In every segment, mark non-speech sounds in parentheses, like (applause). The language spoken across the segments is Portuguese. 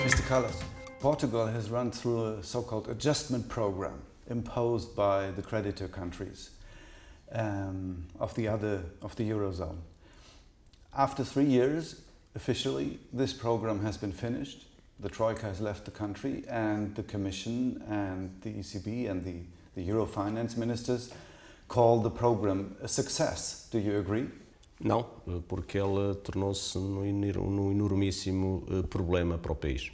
Mr. Carlos, Portugal has run through a so-called adjustment program imposed by the creditor countries um, of the other of the eurozone. After three years, officially, this program has been finished, the Troika has left the country, and the Commission and the ECB and the, the Euro finance ministers called the program a success. Do you agree? Não, porque ela tornou-se um, um enormíssimo eh, problema para o país.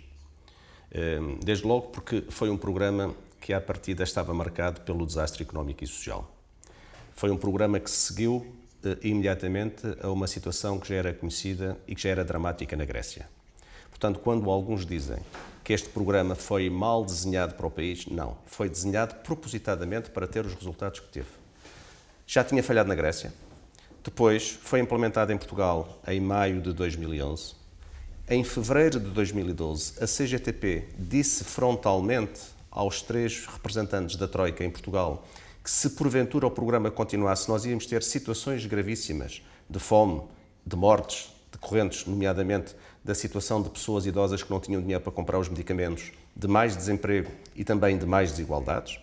Ehm, desde logo porque foi um programa que à partida estava marcado pelo desastre económico e social. Foi um programa que se seguiu eh, imediatamente a uma situação que já era conhecida e que já era dramática na Grécia. Portanto, quando alguns dizem que este programa foi mal desenhado para o país, não. Foi desenhado propositadamente para ter os resultados que teve. Já tinha falhado na Grécia, depois foi implementado em Portugal em maio de 2011. Em fevereiro de 2012, a CGTP disse frontalmente aos três representantes da Troika em Portugal que, se porventura o programa continuasse, nós íamos ter situações gravíssimas de fome, de mortes decorrentes, nomeadamente da situação de pessoas idosas que não tinham dinheiro para comprar os medicamentos, de mais desemprego e também de mais desigualdades.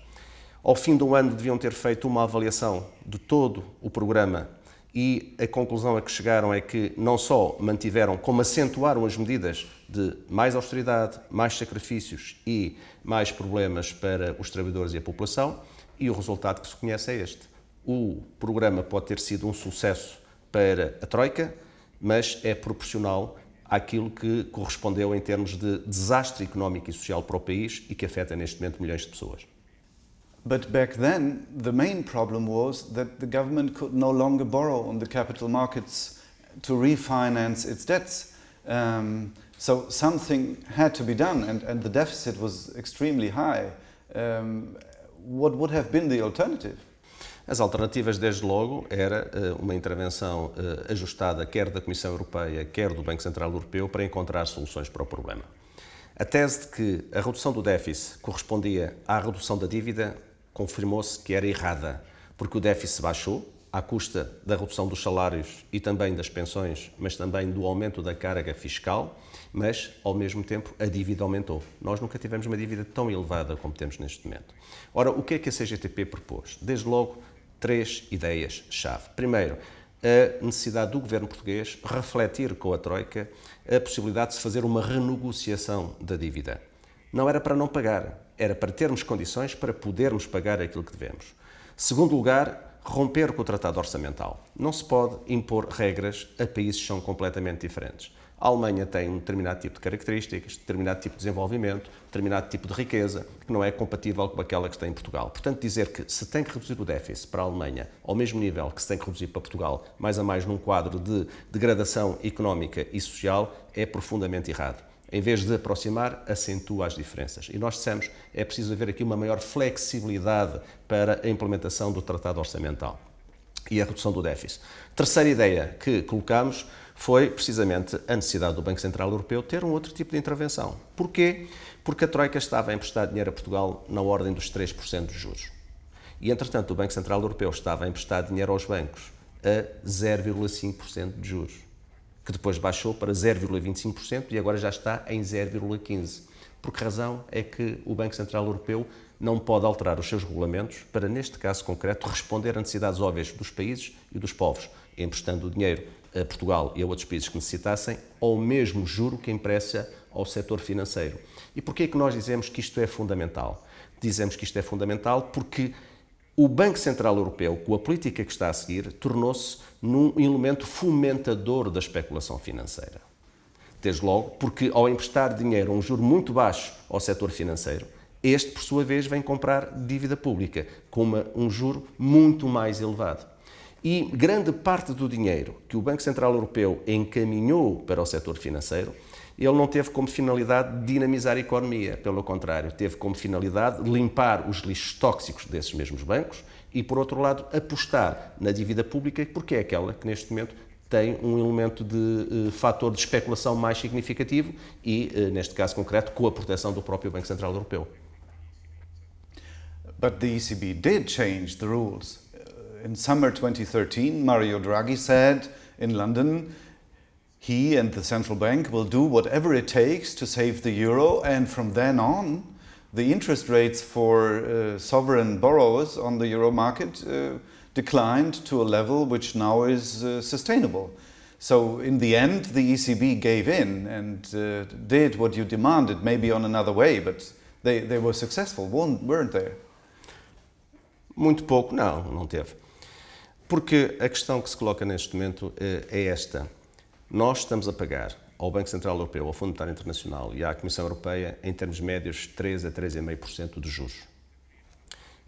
Ao fim do ano, deviam ter feito uma avaliação de todo o programa e a conclusão a que chegaram é que não só mantiveram, como acentuaram as medidas de mais austeridade, mais sacrifícios e mais problemas para os trabalhadores e a população, e o resultado que se conhece é este. O programa pode ter sido um sucesso para a Troika, mas é proporcional àquilo que correspondeu em termos de desastre económico e social para o país e que afeta neste momento milhões de pessoas. But back then, the main problem was that the government could no longer borrow on the capital markets to refinance its debts. Um, so something had to be done, and, and the deficit was extremely high. Um, what would have been the alternative? As alternativas, desde logo, era eh, uma intervenção eh, ajustada, quer da Comissão Europeia, quer do Banco Central Europeu, para encontrar soluções para o problema. A tese de que a redução do déficit correspondia à redução da dívida confirmou-se que era errada, porque o déficit baixou à custa da redução dos salários e também das pensões, mas também do aumento da carga fiscal, mas ao mesmo tempo a dívida aumentou. Nós nunca tivemos uma dívida tão elevada como temos neste momento. Ora, o que é que a CGTP propôs? Desde logo, três ideias-chave. Primeiro, a necessidade do governo português refletir com a Troika a possibilidade de se fazer uma renegociação da dívida. Não era para não pagar, era para termos condições para podermos pagar aquilo que devemos. Segundo lugar, romper com o tratado orçamental. Não se pode impor regras a países que são completamente diferentes. A Alemanha tem um determinado tipo de características, determinado tipo de desenvolvimento, determinado tipo de riqueza, que não é compatível com aquela que se tem em Portugal. Portanto, dizer que se tem que reduzir o déficit para a Alemanha ao mesmo nível que se tem que reduzir para Portugal, mais a mais num quadro de degradação económica e social, é profundamente errado em vez de aproximar, acentua as diferenças. E nós dissemos é preciso haver aqui uma maior flexibilidade para a implementação do Tratado Orçamental e a redução do déficit. Terceira ideia que colocamos foi precisamente a necessidade do Banco Central Europeu ter um outro tipo de intervenção. Porquê? Porque a Troika estava a emprestar dinheiro a Portugal na ordem dos 3% de juros. E, entretanto, o Banco Central Europeu estava a emprestar dinheiro aos bancos a 0,5% de juros, que depois baixou para 0,25% e agora já está em 0,15%. Por que razão é que o Banco Central Europeu não pode alterar os seus regulamentos para, neste caso concreto, responder a necessidades óbvias dos países e dos povos, emprestando o dinheiro a Portugal e a outros países que necessitassem, ao mesmo juro que empresta ao setor financeiro. E porquê é que nós dizemos que isto é fundamental? Dizemos que isto é fundamental porque o Banco Central Europeu, com a política que está a seguir, tornou-se num elemento fomentador da especulação financeira. Desde logo, porque ao emprestar dinheiro a um juro muito baixo ao setor financeiro, este, por sua vez, vem comprar dívida pública com uma, um juro muito mais elevado. E grande parte do dinheiro que o Banco Central Europeu encaminhou para o setor financeiro, ele não teve como finalidade dinamizar a economia, pelo contrário, teve como finalidade limpar os lixos tóxicos desses mesmos bancos e, por outro lado, apostar na dívida pública, porque é aquela que neste momento tem um elemento de uh, fator de especulação mais significativo e, uh, neste caso concreto, com a proteção do próprio Banco Central Europeu. But the ECB did change the rules in summer 2013, Mario Draghi said in London, he and the central bank will do whatever it takes to save the euro, and from then on, the interest rates for uh, sovereign borrowers on the euro market uh, declined to a level which now is uh, sustainable. So in the end, the ECB gave in and uh, did what you demanded, maybe on another way, but they, they were successful, weren't, weren't they? Muito pouco, não, não teve. Porque a questão que se coloca neste momento eh, é esta. Nós estamos a pagar ao Banco Central Europeu, ao Fundo Monetário Internacional e à Comissão Europeia, em termos médios, 3 a 3,5% de juros.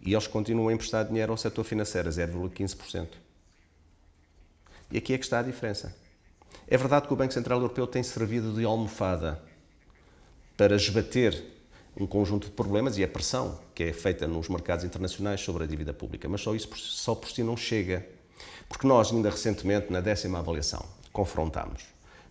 E eles continuam a emprestar dinheiro ao setor financeiro, a 0,15%. E aqui é que está a diferença. É verdade que o Banco Central Europeu tem servido de almofada para esbater um conjunto de problemas e a pressão que é feita nos mercados internacionais sobre a dívida pública, mas só isso só por si não chega porque nós, ainda recentemente, na décima avaliação, confrontámos,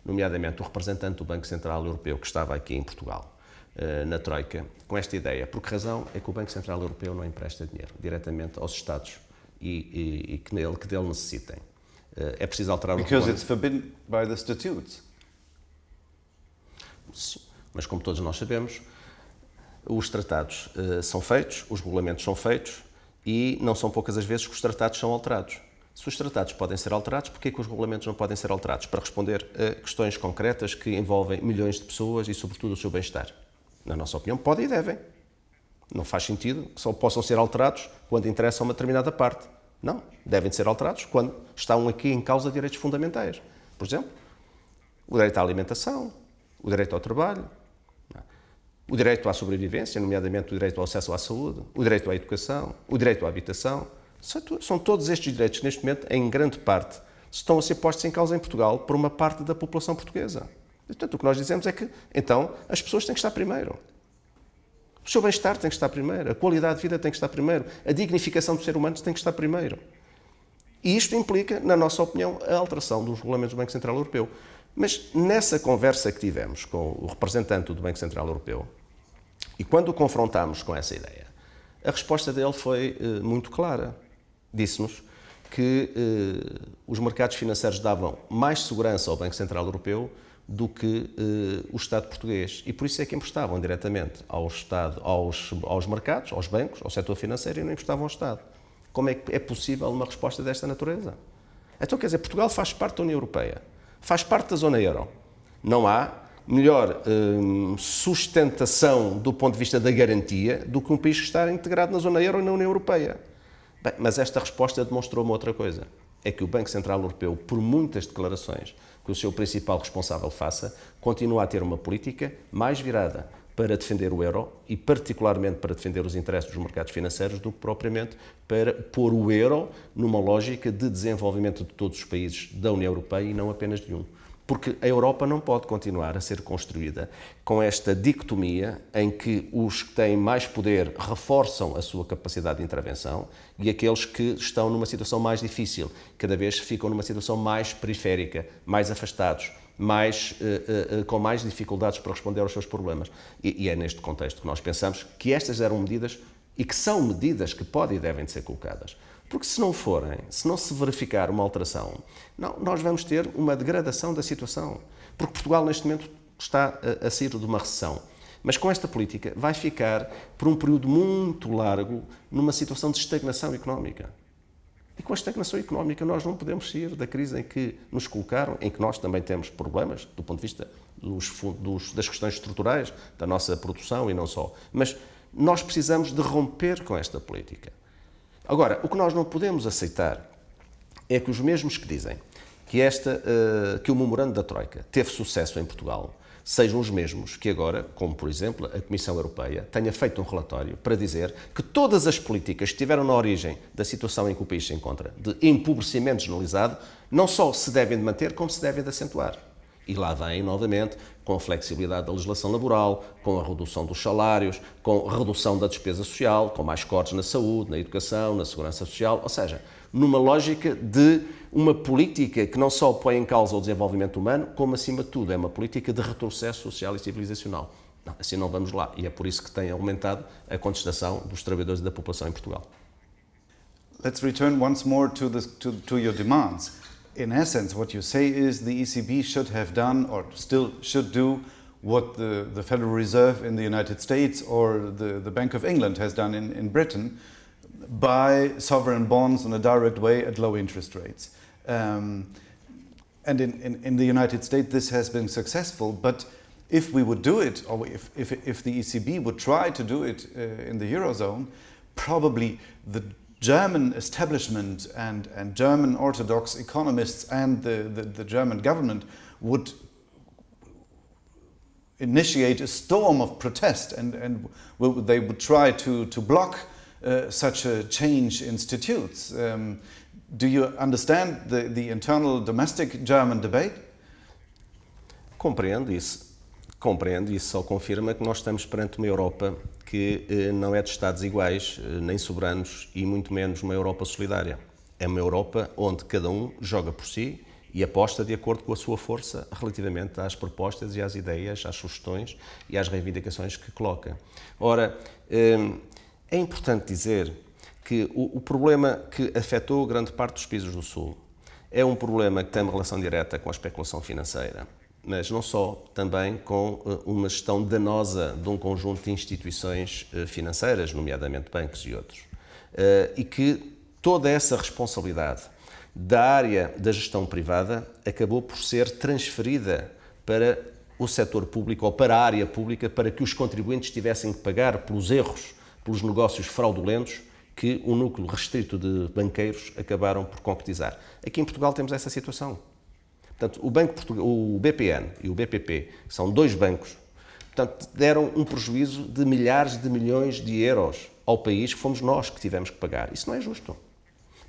nomeadamente, o representante do Banco Central Europeu que estava aqui em Portugal, eh, na Troika, com esta ideia. Por que razão é que o Banco Central Europeu não empresta dinheiro diretamente aos Estados e, e, e que, nele, que dele necessitem? Eh, é preciso alterar Because o Because it's forbidden by the statutes. Sim, mas como todos nós sabemos, os tratados uh, são feitos, os regulamentos são feitos e não são poucas as vezes que os tratados são alterados. Se os tratados podem ser alterados, porquê que os regulamentos não podem ser alterados? Para responder a questões concretas que envolvem milhões de pessoas e, sobretudo, o seu bem-estar. Na nossa opinião, podem e devem. Não faz sentido que só possam ser alterados quando interessa a uma determinada parte. Não, devem ser alterados quando estão aqui em causa direitos fundamentais. Por exemplo, o direito à alimentação, o direito ao trabalho, é? o direito à sobrevivência, nomeadamente o direito ao acesso à saúde, o direito à educação, o direito à habitação, são todos estes direitos que, neste momento, em grande parte, estão a ser postos em causa em Portugal por uma parte da população portuguesa. Portanto, o que nós dizemos é que, então, as pessoas têm que estar primeiro. O seu bem-estar tem que estar primeiro, a qualidade de vida tem que estar primeiro, a dignificação do ser humano tem que estar primeiro. E isto implica, na nossa opinião, a alteração dos regulamentos do Banco Central Europeu. Mas nessa conversa que tivemos com o representante do Banco Central Europeu, e quando o confrontámos com essa ideia, a resposta dele foi eh, muito clara disse-nos que eh, os mercados financeiros davam mais segurança ao Banco Central Europeu do que eh, o Estado português. E por isso é que emprestavam diretamente ao Estado, aos, aos mercados, aos bancos, ao setor financeiro e não emprestavam ao Estado. Como é que é possível uma resposta desta natureza? Então, quer dizer, Portugal faz parte da União Europeia, faz parte da zona euro. Não há melhor eh, sustentação do ponto de vista da garantia do que um país que está integrado na zona euro e na União Europeia. Bem, mas esta resposta demonstrou-me outra coisa. É que o Banco Central Europeu, por muitas declarações que o seu principal responsável faça, continua a ter uma política mais virada para defender o euro e, particularmente, para defender os interesses dos mercados financeiros do que propriamente para pôr o euro numa lógica de desenvolvimento de todos os países da União Europeia e não apenas de um. Porque a Europa não pode continuar a ser construída com esta dicotomia em que os que têm mais poder reforçam a sua capacidade de intervenção e aqueles que estão numa situação mais difícil cada vez ficam numa situação mais periférica, mais afastados, mais, eh, eh, eh, com mais dificuldades para responder aos seus problemas. E, e é neste contexto que nós pensamos que estas eram medidas e que são medidas que podem e devem ser colocadas. Porque se não forem, se não se verificar uma alteração, não, nós vamos ter uma degradação da situação. Porque Portugal, neste momento, está a, a sair de uma recessão. Mas com esta política vai ficar, por um período muito largo, numa situação de estagnação económica. E com a estagnação económica nós não podemos sair da crise em que nos colocaram, em que nós também temos problemas do ponto de vista dos, dos, das questões estruturais, da nossa produção e não só. Mas nós precisamos de romper com esta política. Agora, o que nós não podemos aceitar é que os mesmos que dizem que, esta, eh, que o memorando da Troika teve sucesso em Portugal sejam os mesmos que agora, como por exemplo a Comissão Europeia, tenha feito um relatório para dizer que todas as políticas que tiveram na origem da situação em que o país se encontra, de empobrecimento generalizado, não só se devem de manter, como se devem de acentuar. E lá vem, novamente, com a flexibilidade da legislação laboral, com a redução dos salários, com a redução da despesa social, com mais cortes na saúde, na educação, na segurança social, ou seja, numa lógica de uma política que não só põe em causa o desenvolvimento humano, como, acima de tudo, é uma política de retrocesso social e civilizacional. Não, assim não vamos lá. E é por isso que tem aumentado a contestação dos trabalhadores e da população em Portugal. Let's return once more to, the, to, to your demands. in essence, what you say is the ECB should have done or still should do what the, the Federal Reserve in the United States or the, the Bank of England has done in, in Britain buy sovereign bonds in a direct way at low interest rates. Um, and in, in, in, the United States, this has been successful. But if we would do it, or if, if, if the ECB would try to do it uh, in the Eurozone, probably the German establishment and, and German Orthodox economists and the, the, the German government would initiate a storm of protest and, and they would try to, to block uh, such a change in statutes. Um, do you understand the, the internal domestic German debate? Compreendo isso. Compreendo isso. Só confirma que nós estamos perante uma Europa que eh, não é de Estados iguais, eh, nem soberanos e muito menos uma Europa solidária. É uma Europa onde cada um joga por si e aposta de acordo com a sua força relativamente às propostas e às ideias, às sugestões e às reivindicações que coloca. Ora, eh, é importante dizer que o problema que afetou grande parte dos países do Sul é um problema que tem uma relação direta com a especulação financeira mas não só, também com eh, uma gestão danosa de um conjunto de instituições eh, financeiras, nomeadamente bancos e outros. Eh, e que toda essa responsabilidade da área da gestão privada acabou por ser transferida para o setor público ou para a área pública para que os contribuintes tivessem que pagar pelos erros, pelos negócios fraudulentos que o núcleo restrito de banqueiros acabaram por concretizar. Aqui em Portugal temos essa situação. Portanto, o, Banco o BPN e o BPP, que são dois bancos, portanto, deram um prejuízo de milhares de milhões de euros ao país que fomos nós que tivemos que pagar. Isso não é justo.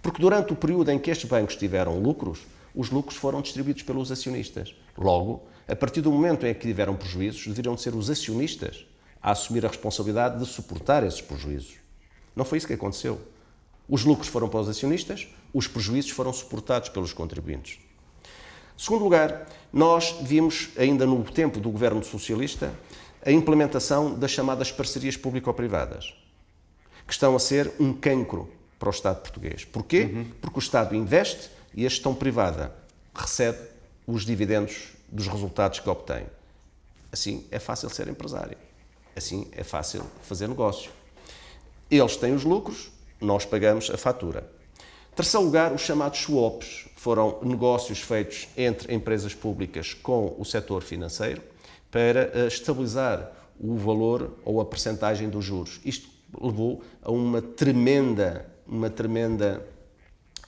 Porque durante o período em que estes bancos tiveram lucros, os lucros foram distribuídos pelos acionistas. Logo, a partir do momento em que tiveram prejuízos, deveriam ser os acionistas a assumir a responsabilidade de suportar esses prejuízos. Não foi isso que aconteceu. Os lucros foram para os acionistas, os prejuízos foram suportados pelos contribuintes. Segundo lugar, nós vimos, ainda no tempo do governo socialista, a implementação das chamadas parcerias público-privadas, que estão a ser um cancro para o Estado português. Porquê? Uhum. Porque o Estado investe e a gestão privada recebe os dividendos dos resultados que obtém. Assim é fácil ser empresário. Assim é fácil fazer negócio. Eles têm os lucros, nós pagamos a fatura. Terceiro lugar, os chamados swaps, foram negócios feitos entre empresas públicas com o setor financeiro para eh, estabilizar o valor ou a percentagem dos juros. Isto levou a uma tremenda, uma tremenda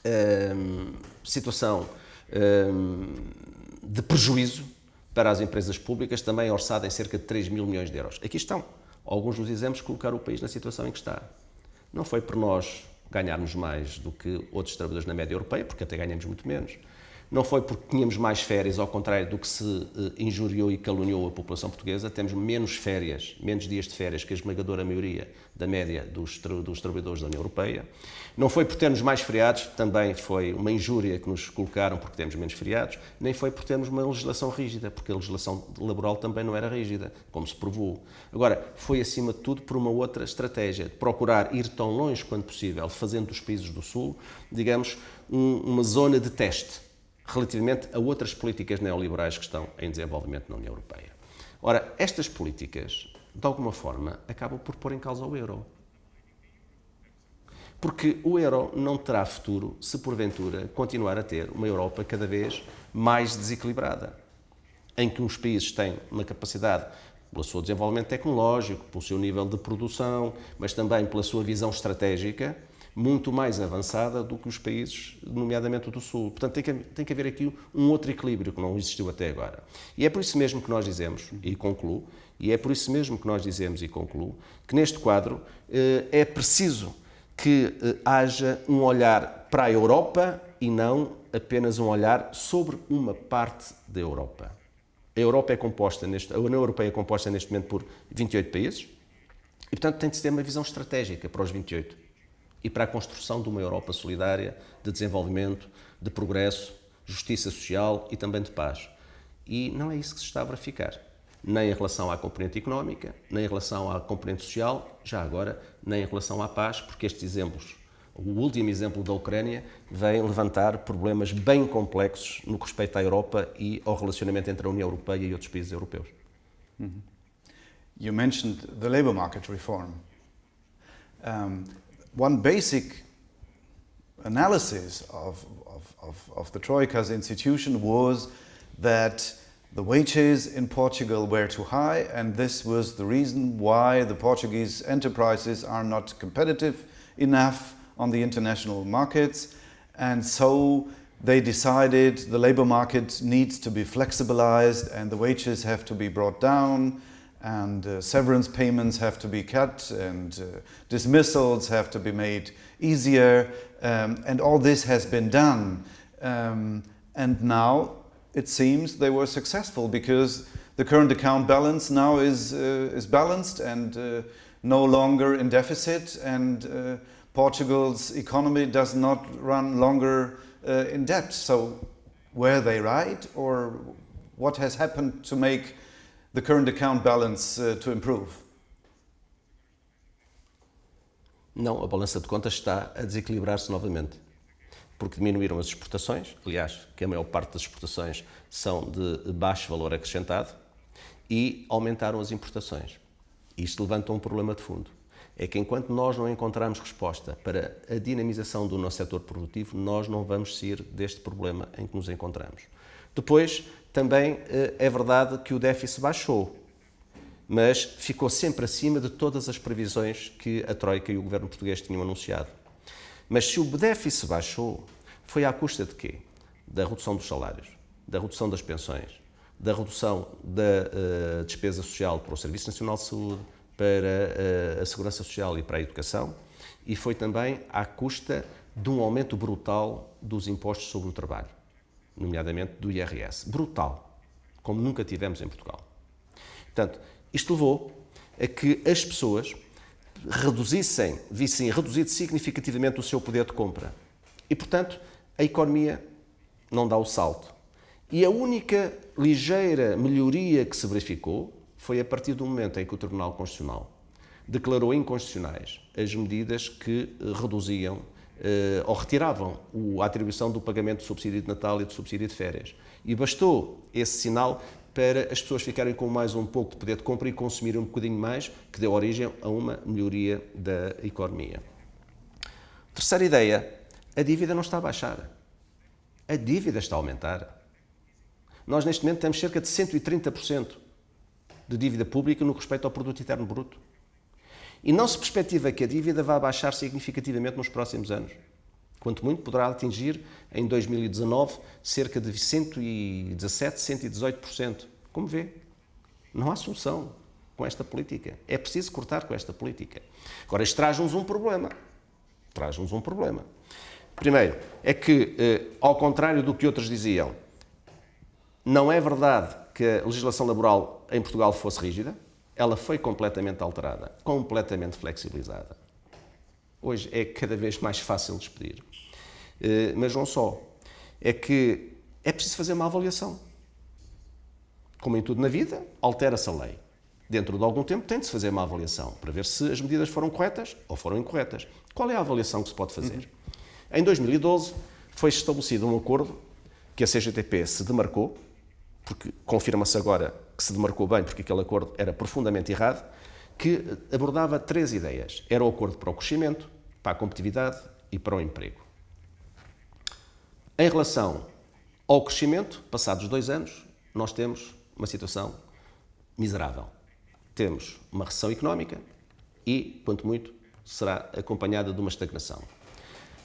ehm, situação ehm, de prejuízo para as empresas públicas, também orçada em cerca de 3 mil milhões de euros. Aqui estão alguns dos exemplos que colocaram o país na situação em que está. Não foi por nós ganharmos mais do que outros trabalhadores na média europeia, porque até ganhamos muito menos. Não foi porque tínhamos mais férias, ao contrário do que se eh, injuriou e caluniou a população portuguesa, temos menos férias, menos dias de férias que a esmagadora maioria da média dos, tra dos trabalhadores da União Europeia. Não foi por termos mais feriados, também foi uma injúria que nos colocaram porque temos menos feriados, nem foi por termos uma legislação rígida, porque a legislação laboral também não era rígida, como se provou. Agora, foi acima de tudo por uma outra estratégia, de procurar ir tão longe quanto possível, fazendo dos países do Sul, digamos, um, uma zona de teste relativamente a outras políticas neoliberais que estão em desenvolvimento na União Europeia. Ora, estas políticas, de alguma forma, acabam por pôr em causa o euro. Porque o euro não terá futuro se, porventura, continuar a ter uma Europa cada vez mais desequilibrada, em que uns países têm uma capacidade pelo seu desenvolvimento tecnológico, pelo seu nível de produção, mas também pela sua visão estratégica, muito mais avançada do que os países, nomeadamente o do Sul. Portanto, tem que, tem que haver aqui um outro equilíbrio que não existiu até agora. E é por isso mesmo que nós dizemos, e concluo, e é por isso mesmo que nós dizemos, e concluo, que neste quadro eh, é preciso que eh, haja um olhar para a Europa e não apenas um olhar sobre uma parte da Europa. A Europa é composta neste, a União Europeia é composta neste momento por 28 países e, portanto, tem de ter uma visão estratégica para os 28 e para a construção de uma Europa solidária, de desenvolvimento, de progresso, justiça social e também de paz. E não é isso que se está a verificar. Nem em relação à componente económica, nem em relação à componente social, já agora, nem em relação à paz, porque estes exemplos, o último exemplo da Ucrânia, vem levantar problemas bem complexos no que respeita à Europa e ao relacionamento entre a União Europeia e outros países europeus. Uhum. You mentioned the labor market reform. Um, one basic analysis of, of, of, of the Troika's institution was that the wages in Portugal were too high, and this was the reason why the Portuguese enterprises are not competitive enough on the international markets. And so they decided the labor market needs to be flexibilized and the wages have to be brought down and uh, severance payments have to be cut and uh, dismissals have to be made easier um, and all this has been done um, and now it seems they were successful because the current account balance now is, uh, is balanced and uh, no longer in deficit and uh, Portugal's economy does not run longer uh, in debt. So were they right or what has happened to make the current account balance uh, to improve? Não, a balança de contas está a desequilibrar-se novamente. Porque diminuíram as exportações, aliás, que a maior parte das exportações são de baixo valor acrescentado, e aumentaram as importações. Isto levanta um problema de fundo. É que enquanto nós não encontrarmos resposta para a dinamização do nosso setor produtivo, nós não vamos sair deste problema em que nos encontramos. Depois, também eh, é verdade que o déficit baixou, mas ficou sempre acima de todas as previsões que a Troika e o governo português tinham anunciado. Mas se o déficit baixou, foi à custa de quê? Da redução dos salários, da redução das pensões, da redução da uh, despesa social para o Serviço Nacional de Saúde, para uh, a Segurança Social e para a Educação, e foi também à custa de um aumento brutal dos impostos sobre o trabalho nomeadamente do IRS. Brutal, como nunca tivemos em Portugal. Portanto, isto levou a que as pessoas reduzissem, vissem reduzido significativamente o seu poder de compra. E, portanto, a economia não dá o salto. E a única ligeira melhoria que se verificou foi a partir do momento em que o Tribunal Constitucional declarou inconstitucionais as medidas que reduziam eh, ou retiravam a atribuição do pagamento do subsídio de Natal e do subsídio de férias. E bastou esse sinal para as pessoas ficarem com mais um pouco de poder de compra e consumirem um bocadinho mais, que deu origem a uma melhoria da economia. Terceira ideia, a dívida não está a baixar. A dívida está a aumentar. Nós, neste momento, temos cerca de 130% de dívida pública no que respeita ao produto interno bruto. E não se perspectiva que a dívida vá baixar significativamente nos próximos anos. Quanto muito poderá atingir em 2019 cerca de 117, 118%. Como vê, não há solução com esta política. É preciso cortar com esta política. Agora, isto traz-nos um problema. Traz-nos um problema. Primeiro, é que, eh, ao contrário do que outros diziam, não é verdade que a legislação laboral em Portugal fosse rígida ela foi completamente alterada, completamente flexibilizada. Hoje é cada vez mais fácil despedir. Eh, mas não só. É que é preciso fazer uma avaliação. Como em tudo na vida, altera-se a lei. Dentro de algum tempo tem de se fazer uma avaliação para ver se as medidas foram corretas ou foram incorretas. Qual é a avaliação que se pode fazer? Uhum. Em 2012 foi estabelecido um acordo que a CGTP se demarcou, porque confirma-se agora que se demarcou bem, porque aquele acordo era profundamente errado, que abordava três ideias. Era o acordo para o crescimento, para a competitividade e para o emprego. Em relação ao crescimento, passados dois anos, nós temos uma situação miserável. Temos uma recessão económica e, quanto muito, será acompanhada de uma estagnação.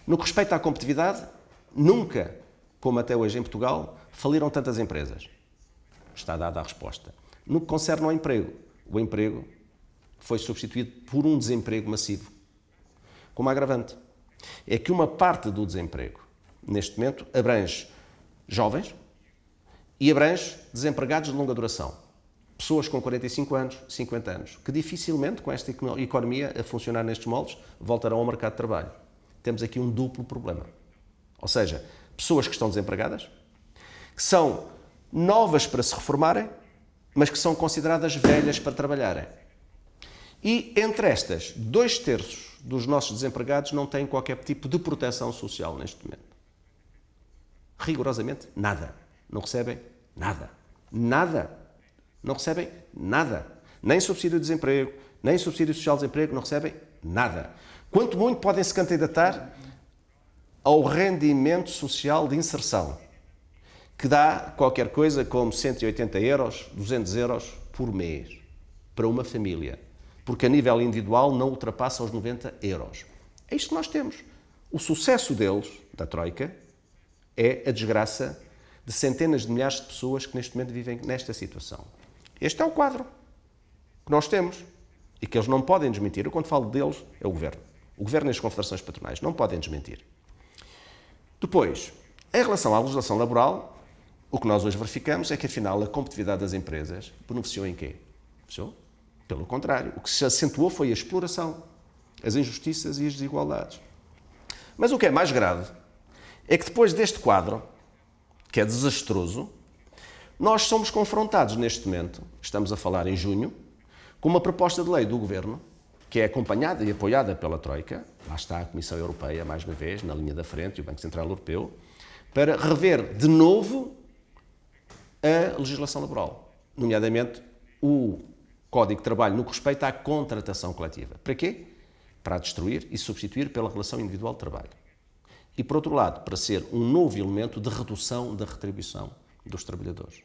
No que respeita à competitividade, nunca, como até hoje em Portugal, faliram tantas empresas está dada a resposta. No que concerne ao emprego, o emprego foi substituído por um desemprego massivo. Como agravante, é que uma parte do desemprego, neste momento, abrange jovens e abrange desempregados de longa duração. Pessoas com 45 anos, 50 anos, que dificilmente, com esta economia a funcionar nestes moldes, voltarão ao mercado de trabalho. Temos aqui um duplo problema. Ou seja, pessoas que estão desempregadas, que são novas para se reformarem, mas que são consideradas velhas para trabalharem. E entre estas, dois terços dos nossos desempregados não têm qualquer tipo de proteção social neste momento. Rigorosamente nada. Não recebem nada. Nada. Não recebem nada. Nem subsídio de desemprego, nem subsídio social de desemprego, não recebem nada. Quanto muito podem se candidatar ao rendimento social de inserção que dá qualquer coisa como 180 euros, 200 euros por mês para uma família, porque a nível individual não ultrapassa os 90 euros. É isto que nós temos. O sucesso deles, da Troika, é a desgraça de centenas de milhares de pessoas que neste momento vivem nesta situação. Este é o quadro que nós temos e que eles não podem desmentir. Eu, quando falo deles, é o governo. O governo e as confederações patronais não podem desmentir. Depois, em relação à legislação laboral, o que nós hoje verificamos é que, afinal, a competitividade das empresas beneficiou em quê? Beneficiou? Pelo contrário. O que se acentuou foi a exploração, as injustiças e as desigualdades. Mas o que é mais grave é que, depois deste quadro, que é desastroso, nós somos confrontados neste momento, estamos a falar em junho, com uma proposta de lei do governo que é acompanhada e apoiada pela Troika, lá está a Comissão Europeia, mais uma vez, na linha da frente, e o Banco Central Europeu, para rever de novo a legislação laboral, nomeadamente o Código de Trabalho no que respeita à contratação coletiva. Para quê? Para destruir e substituir pela relação individual de trabalho. E, por outro lado, para ser um novo elemento de redução da retribuição dos trabalhadores.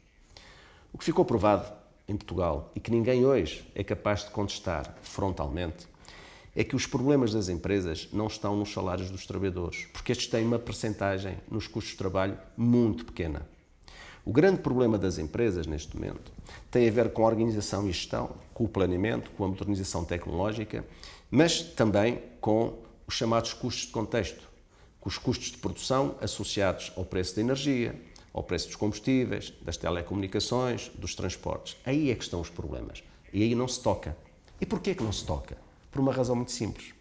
O que ficou provado em Portugal e que ninguém hoje é capaz de contestar frontalmente é que os problemas das empresas não estão nos salários dos trabalhadores, porque estes têm uma percentagem nos custos de trabalho muito pequena. O grande problema das empresas neste momento tem a ver com a organização e gestão, com o planeamento, com a modernização tecnológica, mas também com os chamados custos de contexto, com os custos de produção associados ao preço da energia, ao preço dos combustíveis, das telecomunicações, dos transportes. Aí é que estão os problemas. E aí não se toca. E porquê que não se toca? Por uma razão muito simples.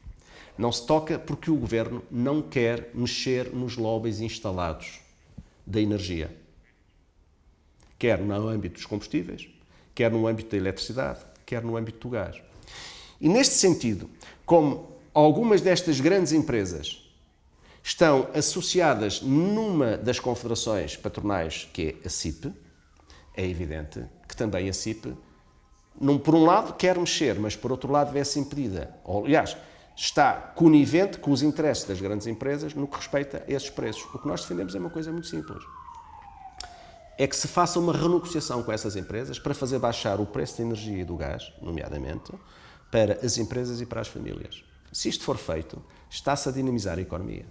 Não se toca porque o governo não quer mexer nos lobbies instalados da energia quer no âmbito dos combustíveis, quer no âmbito da eletricidade, quer no âmbito do gás. E neste sentido, como algumas destas grandes empresas estão associadas numa das confederações patronais, que é a CIP, é evidente que também a CIP, num, por um lado, quer mexer, mas por outro lado, vê-se impedida. Ou, aliás, está conivente com os interesses das grandes empresas no que respeita a esses preços. O que nós defendemos é uma coisa muito simples é que se faça uma renegociação com essas empresas para fazer baixar o preço da energia e do gás, nomeadamente, para as empresas e para as famílias. Se isto for feito, está-se a dinamizar a economia.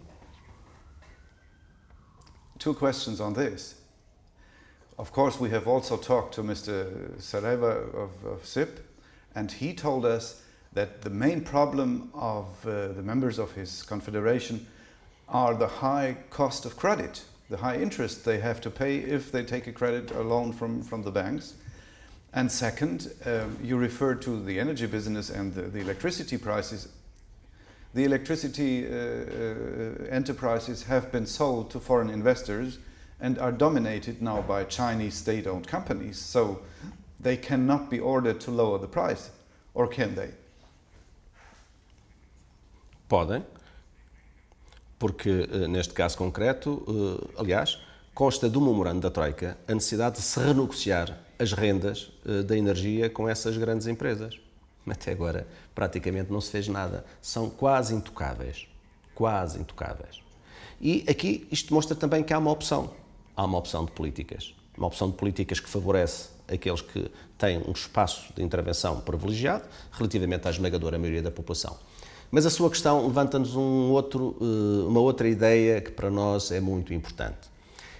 Two questions on this. Of course, we have also talked to Mr. Sareva of, of SIP, and he told us that the main problem of uh, the members of his confederation are the high cost of credit. the high interest they have to pay if they take a credit or loan from, from the banks. And second, um, you refer to the energy business and the, the electricity prices. The electricity uh, uh, enterprises have been sold to foreign investors and are dominated now by Chinese state owned companies. So they cannot be ordered to lower the price, or can they? Podem. porque eh, neste caso concreto, eh, aliás, consta do memorando da Troika a necessidade de se renegociar as rendas eh, da energia com essas grandes empresas. Até agora, praticamente não se fez nada. São quase intocáveis. Quase intocáveis. E aqui isto mostra também que há uma opção. Há uma opção de políticas. Uma opção de políticas que favorece aqueles que têm um espaço de intervenção privilegiado relativamente à esmagadora maioria da população. Mas a sua questão levanta-nos um eh, uma outra ideia que para nós é muito importante,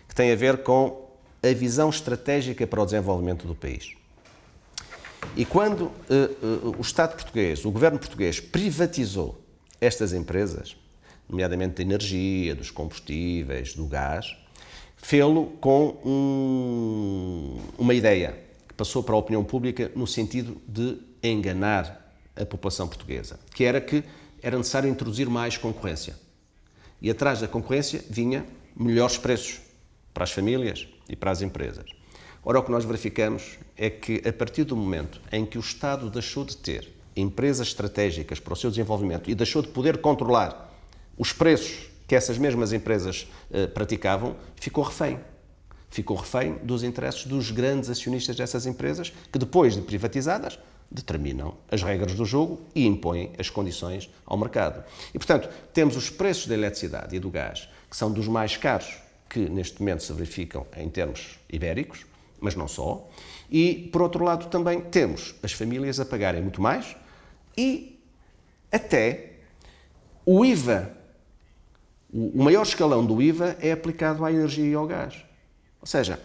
que tem a ver com a visão estratégica para o desenvolvimento do país. E quando uh, uh, o Estado português, o governo português, privatizou estas empresas, nomeadamente da energia, dos combustíveis, do gás, fê-lo com um, uma ideia que passou para a opinião pública no sentido de enganar a população portuguesa, que era que era necessário introduzir mais concorrência. E atrás da concorrência vinha melhores preços para as famílias e para as empresas. Ora, o que nós verificamos é que, a partir do momento em que o Estado deixou de ter empresas estratégicas para o seu desenvolvimento e deixou de poder controlar os preços que essas mesmas empresas eh, praticavam, ficou refém. Ficou refém dos interesses dos grandes acionistas dessas empresas, que depois de privatizadas, determinam as regras do jogo e impõem as condições ao mercado. E, portanto, temos os preços da eletricidade e do gás, que são dos mais caros que neste momento se verificam em termos ibéricos, mas não só. E, por outro lado, também temos as famílias a pagarem muito mais e até o IVA, o maior escalão do IVA é aplicado à energia e ao gás. Ou seja,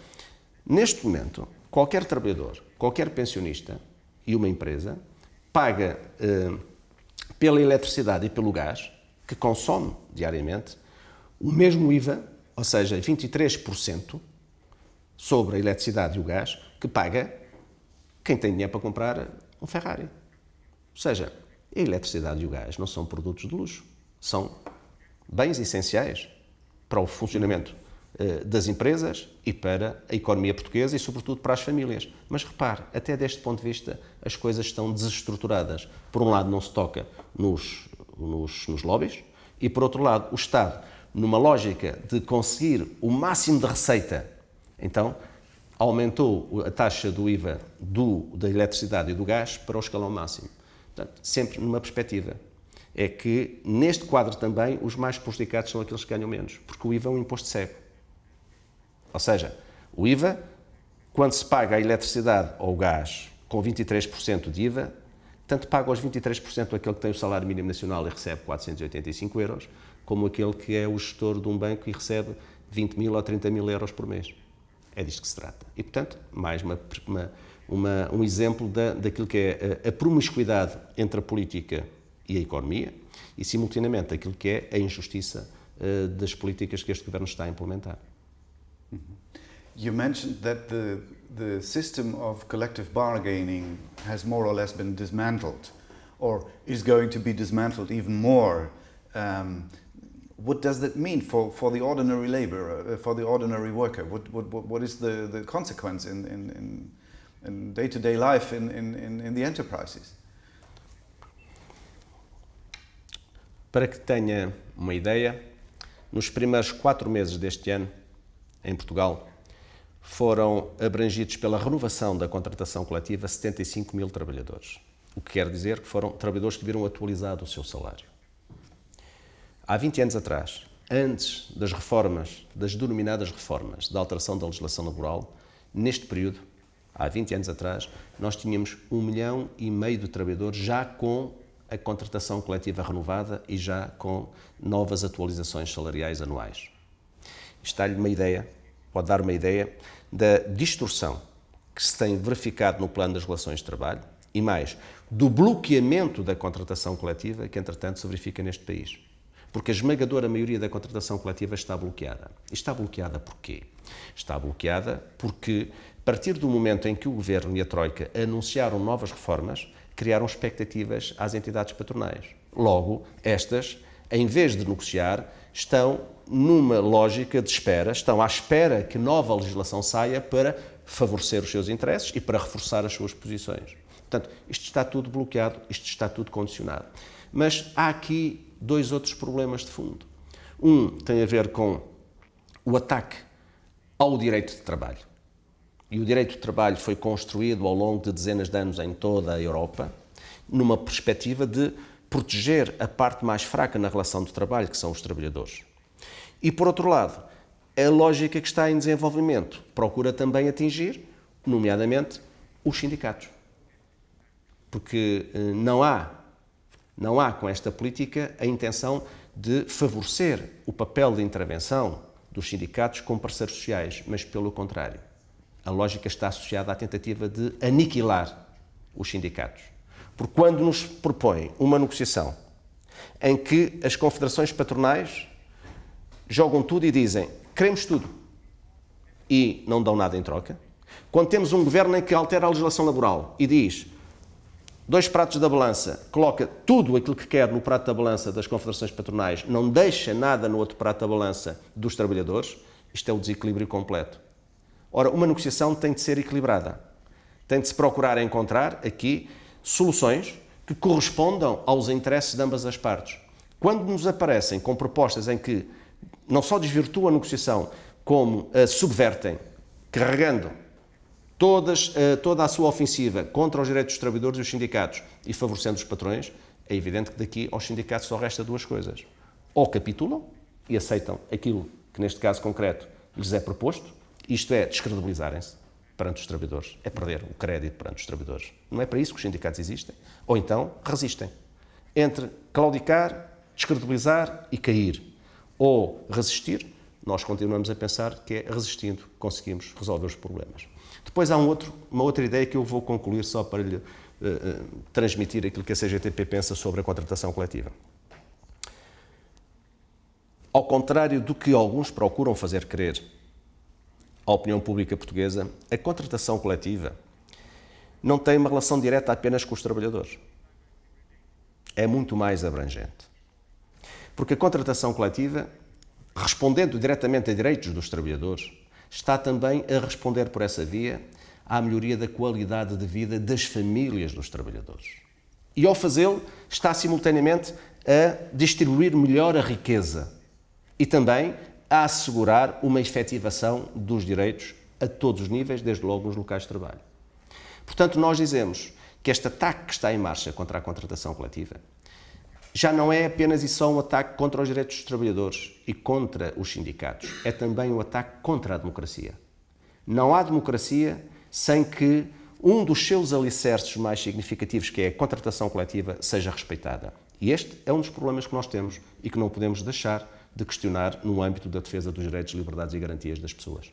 neste momento, qualquer trabalhador, qualquer pensionista, e uma empresa paga eh, pela eletricidade e pelo gás, que consome diariamente, o mesmo IVA, ou seja, 23% sobre a eletricidade e o gás, que paga quem tem dinheiro para comprar um Ferrari. Ou seja, a eletricidade e o gás não são produtos de luxo, são bens essenciais para o funcionamento eh, das empresas e para a economia portuguesa e, sobretudo, para as famílias. Mas repare, até deste ponto de vista, as coisas estão desestruturadas. Por um lado, não se toca nos, nos, nos lobbies e, por outro lado, o Estado, numa lógica de conseguir o máximo de receita, então aumentou a taxa do IVA do, da eletricidade e do gás para o escalão máximo. Portanto, sempre numa perspectiva é que, neste quadro também, os mais prejudicados são aqueles que ganham menos, porque o IVA é um imposto cego ou seja, o IVA, quando se paga a eletricidade ou o gás com 23% de IVA, tanto paga os 23% aquele que tem o salário mínimo nacional e recebe 485 euros, como aquele que é o gestor de um banco e recebe 20 mil ou 30 mil euros por mês. É disto que se trata. E, portanto, mais uma, uma, uma, um exemplo da, daquilo que é eh, a promiscuidade entre a política e a economia e, simultaneamente, aquilo que é a injustiça uh, das políticas que este governo está a implementar. You mentioned that the, the system of collective bargaining has more or less been dismantled or is going to be dismantled even more. Um, what does that mean for, for the ordinary laborer, uh, for the ordinary worker? What, what, what is the, the consequence in, in, in, in day to day life in, in, in the enterprises? Para que tenha uma ideia, nos primeiros quatro meses deste ano, em Portugal, foram abrangidos pela renovação da contratação coletiva 75 mil trabalhadores, o que quer dizer que foram trabalhadores que viram atualizado o seu salário. Há 20 anos atrás, antes das reformas, das denominadas reformas da alteração da legislação laboral, neste período, há 20 anos atrás, nós tínhamos um milhão e meio de trabalhadores já com a contratação coletiva renovada e já com novas atualizações salariais anuais. Está-lhe uma ideia pode dar uma ideia da distorção que se tem verificado no plano das relações de trabalho e mais, do bloqueamento da contratação coletiva que, entretanto, se verifica neste país. Porque a esmagadora maioria da contratação coletiva está bloqueada. E está bloqueada porquê? Está bloqueada porque, a partir do momento em que o Governo e a Troika anunciaram novas reformas, criaram expectativas às entidades patronais. Logo, estas, em vez de negociar, estão numa lógica de espera, estão à espera que nova legislação saia para favorecer os seus interesses e para reforçar as suas posições. Portanto, isto está tudo bloqueado, isto está tudo condicionado. Mas há aqui dois outros problemas de fundo. Um tem a ver com o ataque ao direito de trabalho. E o direito de trabalho foi construído ao longo de dezenas de anos em toda a Europa, numa perspectiva de proteger a parte mais fraca na relação de trabalho, que são os trabalhadores. E, por outro lado, a lógica que está em desenvolvimento procura também atingir, nomeadamente, os sindicatos. Porque eh, não há, não há com esta política a intenção de favorecer o papel de intervenção dos sindicatos como parceiros sociais, mas pelo contrário. A lógica está associada à tentativa de aniquilar os sindicatos. Porque quando nos propõe uma negociação em que as confederações patronais jogam tudo e dizem queremos tudo e não dão nada em troca, quando temos um governo em que altera a legislação laboral e diz dois pratos da balança, coloca tudo aquilo que quer no prato da balança das confederações patronais, não deixa nada no outro prato da balança dos trabalhadores, isto é o desequilíbrio completo. Ora, uma negociação tem de ser equilibrada. Tem de se procurar encontrar aqui soluções que correspondam aos interesses de ambas as partes. Quando nos aparecem com propostas em que não só desvirtuam a negociação, como a eh, subvertem, carregando todas, eh, toda a sua ofensiva contra os direitos dos trabalhadores e os sindicatos e favorecendo os patrões, é evidente que daqui aos sindicatos só resta duas coisas. Ou capitulam e aceitam aquilo que, neste caso concreto, lhes é proposto, isto é, descredibilizarem-se, perante os trabalhadores, é perder o crédito perante os trabalhadores. Não é para isso que os sindicatos existem. Ou então resistem. Entre claudicar, descredibilizar e cair, ou resistir, nós continuamos a pensar que é resistindo que conseguimos resolver os problemas. Depois há um outro, uma outra ideia que eu vou concluir só para lhe uh, transmitir aquilo que a CGTP pensa sobre a contratação coletiva. Ao contrário do que alguns procuram fazer crer, à opinião pública portuguesa, a contratação coletiva não tem uma relação direta apenas com os trabalhadores. É muito mais abrangente. Porque a contratação coletiva, respondendo diretamente a direitos dos trabalhadores, está também a responder por essa via à melhoria da qualidade de vida das famílias dos trabalhadores. E ao fazê-lo, está simultaneamente a distribuir melhor a riqueza e também a assegurar uma efetivação dos direitos a todos os níveis, desde logo nos locais de trabalho. Portanto, nós dizemos que este ataque que está em marcha contra a contratação coletiva já não é apenas e só um ataque contra os direitos dos trabalhadores e contra os sindicatos, é também um ataque contra a democracia. Não há democracia sem que um dos seus alicerces mais significativos, que é a contratação coletiva, seja respeitada. E este é um dos problemas que nós temos e que não podemos deixar de questionar no âmbito da defesa dos direitos, liberdades e garantias das pessoas.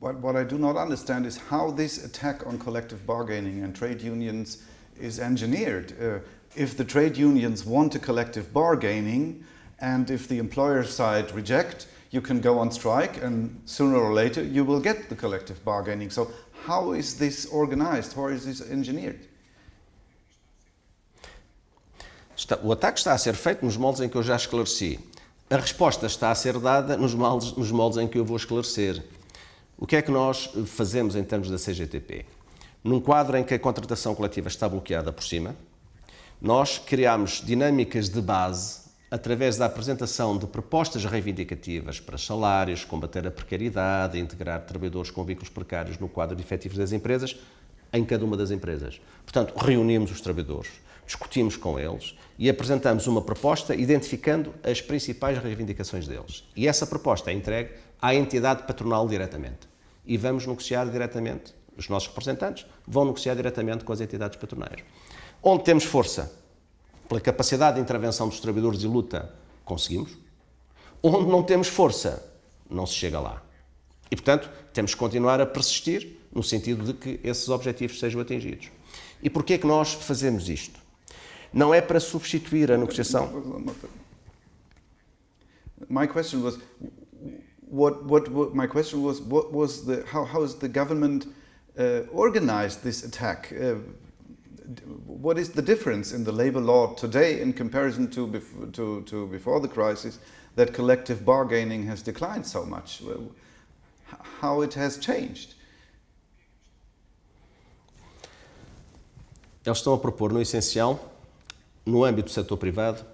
what I do not understand is how this attack on collective bargaining and trade unions is engineered. Uh, if the trade unions want a collective bargaining and if the employer side reject, you can go on strike and sooner or later you will get the collective bargaining. So how is this organized? How is this engineered? Está, o ataque está a ser feito nos moldes em que eu já esclareci. A resposta está a ser dada nos moldes, nos moldes em que eu vou esclarecer. O que é que nós fazemos em termos da CGTP? Num quadro em que a contratação coletiva está bloqueada por cima, nós criamos dinâmicas de base através da apresentação de propostas reivindicativas para salários, combater a precariedade, integrar trabalhadores com vínculos precários no quadro de efetivos das empresas, em cada uma das empresas. Portanto, reunimos os trabalhadores, discutimos com eles, e apresentamos uma proposta identificando as principais reivindicações deles. E essa proposta é entregue à entidade patronal diretamente. E vamos negociar diretamente, os nossos representantes vão negociar diretamente com as entidades patronais. Onde temos força, pela capacidade de intervenção dos trabalhadores e luta, conseguimos. Onde não temos força, não se chega lá. E, portanto, temos que continuar a persistir no sentido de que esses objetivos sejam atingidos. E porquê é que nós fazemos isto? não é para substituir a negociação. My question was what what, what my question was what was the how how is the government uh, organized this attack? Uh, what is the difference in the labor law today in comparison to, bef to, to before the crisis that collective bargaining has declined so much? How it has changed? Eles estão a propor, no essencial, no âmbito do setor privado,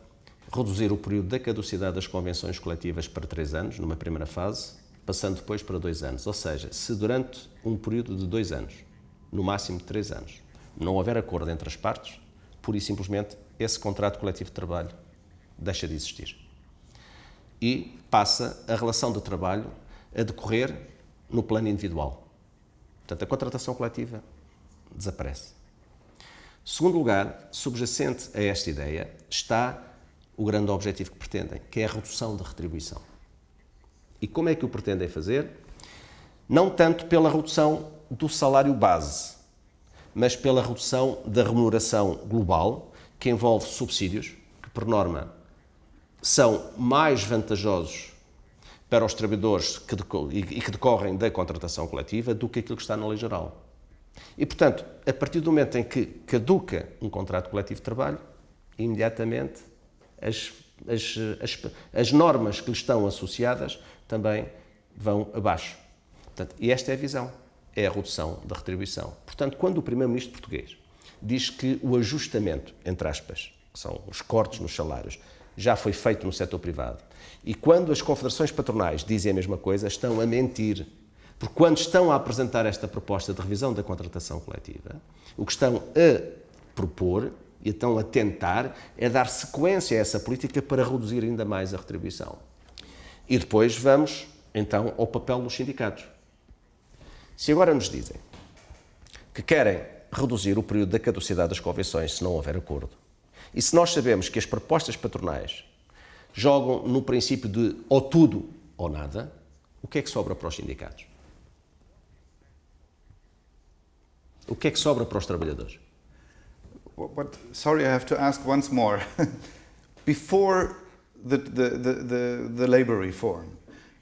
reduzir o período da caducidade das convenções coletivas para três anos, numa primeira fase, passando depois para dois anos. Ou seja, se durante um período de dois anos, no máximo três anos, não houver acordo entre as partes, pura e simplesmente esse contrato coletivo de trabalho deixa de existir. E passa a relação de trabalho a decorrer no plano individual. Portanto, a contratação coletiva desaparece. Segundo lugar, subjacente a esta ideia está o grande objetivo que pretendem, que é a redução da retribuição. E como é que o pretendem fazer? Não tanto pela redução do salário base, mas pela redução da remuneração global, que envolve subsídios, que por norma são mais vantajosos para os trabalhadores que e que decorrem da contratação coletiva do que aquilo que está na lei geral. E, portanto, a partir do momento em que caduca um contrato coletivo de trabalho, imediatamente as, as, as, as normas que lhe estão associadas também vão abaixo. Portanto, e esta é a visão, é a redução da retribuição. Portanto, quando o primeiro-ministro português diz que o ajustamento, entre aspas, que são os cortes nos salários, já foi feito no setor privado, e quando as confederações patronais dizem a mesma coisa, estão a mentir porque quando estão a apresentar esta proposta de revisão da contratação coletiva, o que estão a propor e estão a tentar é dar sequência a essa política para reduzir ainda mais a retribuição. E depois vamos, então, ao papel dos sindicatos. Se agora nos dizem que querem reduzir o período da caducidade das convenções se não houver acordo, e se nós sabemos que as propostas patronais jogam no princípio de ou tudo ou nada, o que é que sobra para os sindicatos? O que é que sobra para os trabalhadores? But, sorry, I have to ask once more. (laughs) Before the, the, the, the, the labor reform,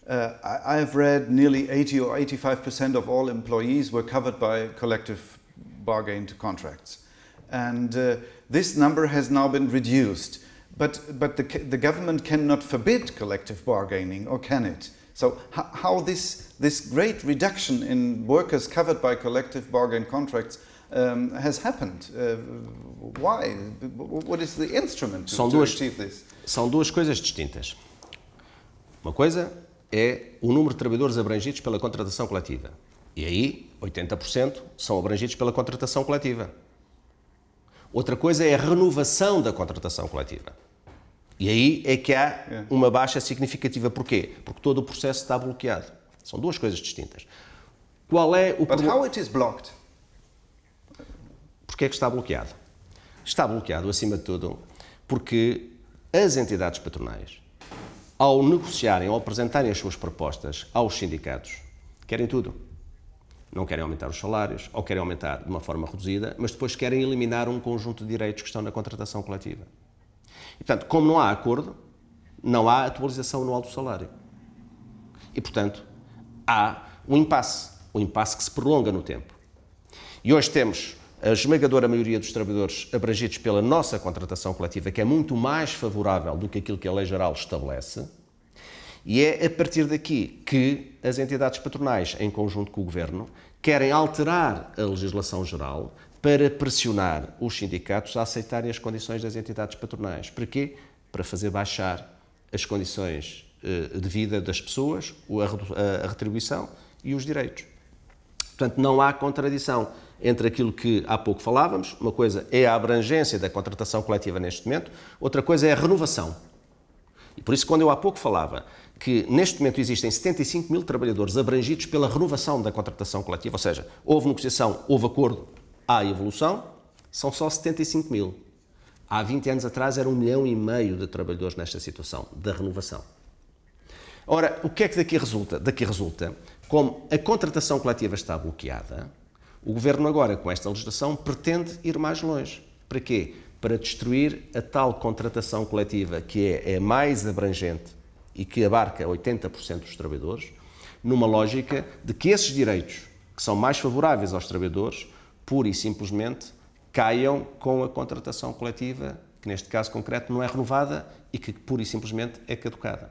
uh, I, have read nearly 80 or 85% of all employees were covered by collective bargained contracts. And uh, this number has now been reduced. But, but the, the government cannot forbid collective bargaining, or can it? So how this, this great reduction in workers covered by collective bargain contracts um, has happened? Uh, why? What is the instrument to, duas, to achieve this? São duas coisas distintas. Uma coisa é o número de trabalhadores abrangidos pela contratação coletiva. E aí, 80% são abrangidos pela contratação coletiva. Outra coisa é a renovação da contratação coletiva. E aí é que há é. uma baixa significativa. Porquê? Porque todo o processo está bloqueado. São duas coisas distintas. Qual é o problema? how it is blocked? Porquê é que está bloqueado? Está bloqueado, acima de tudo, porque as entidades patronais, ao negociarem, ao apresentarem as suas propostas aos sindicatos, querem tudo. Não querem aumentar os salários, ou querem aumentar de uma forma reduzida, mas depois querem eliminar um conjunto de direitos que estão na contratação coletiva. E, portanto, como não há acordo, não há atualização anual do salário. E, portanto, há um impasse, um impasse que se prolonga no tempo. E hoje temos a esmagadora maioria dos trabalhadores abrangidos pela nossa contratação coletiva, que é muito mais favorável do que aquilo que a Lei Geral estabelece, e é a partir daqui que as entidades patronais, em conjunto com o Governo, querem alterar a legislação geral para pressionar os sindicatos a aceitarem as condições das entidades patronais. Para quê? Para fazer baixar as condições eh, de vida das pessoas, a retribuição e os direitos. Portanto, não há contradição entre aquilo que há pouco falávamos, uma coisa é a abrangência da contratação coletiva neste momento, outra coisa é a renovação. E por isso, quando eu há pouco falava que neste momento existem 75 mil trabalhadores abrangidos pela renovação da contratação coletiva, ou seja, houve negociação, houve acordo, Há evolução, são só 75 mil. Há 20 anos atrás era um milhão e meio de trabalhadores nesta situação da renovação. Ora, o que é que daqui resulta? Daqui resulta, como a contratação coletiva está bloqueada, o governo agora, com esta legislação, pretende ir mais longe. Para quê? Para destruir a tal contratação coletiva que é, é mais abrangente e que abarca 80% dos trabalhadores, numa lógica de que esses direitos, que são mais favoráveis aos trabalhadores, pura e simplesmente caiam com a contratação coletiva, que neste caso concreto não é renovada e que pura e simplesmente é caducada.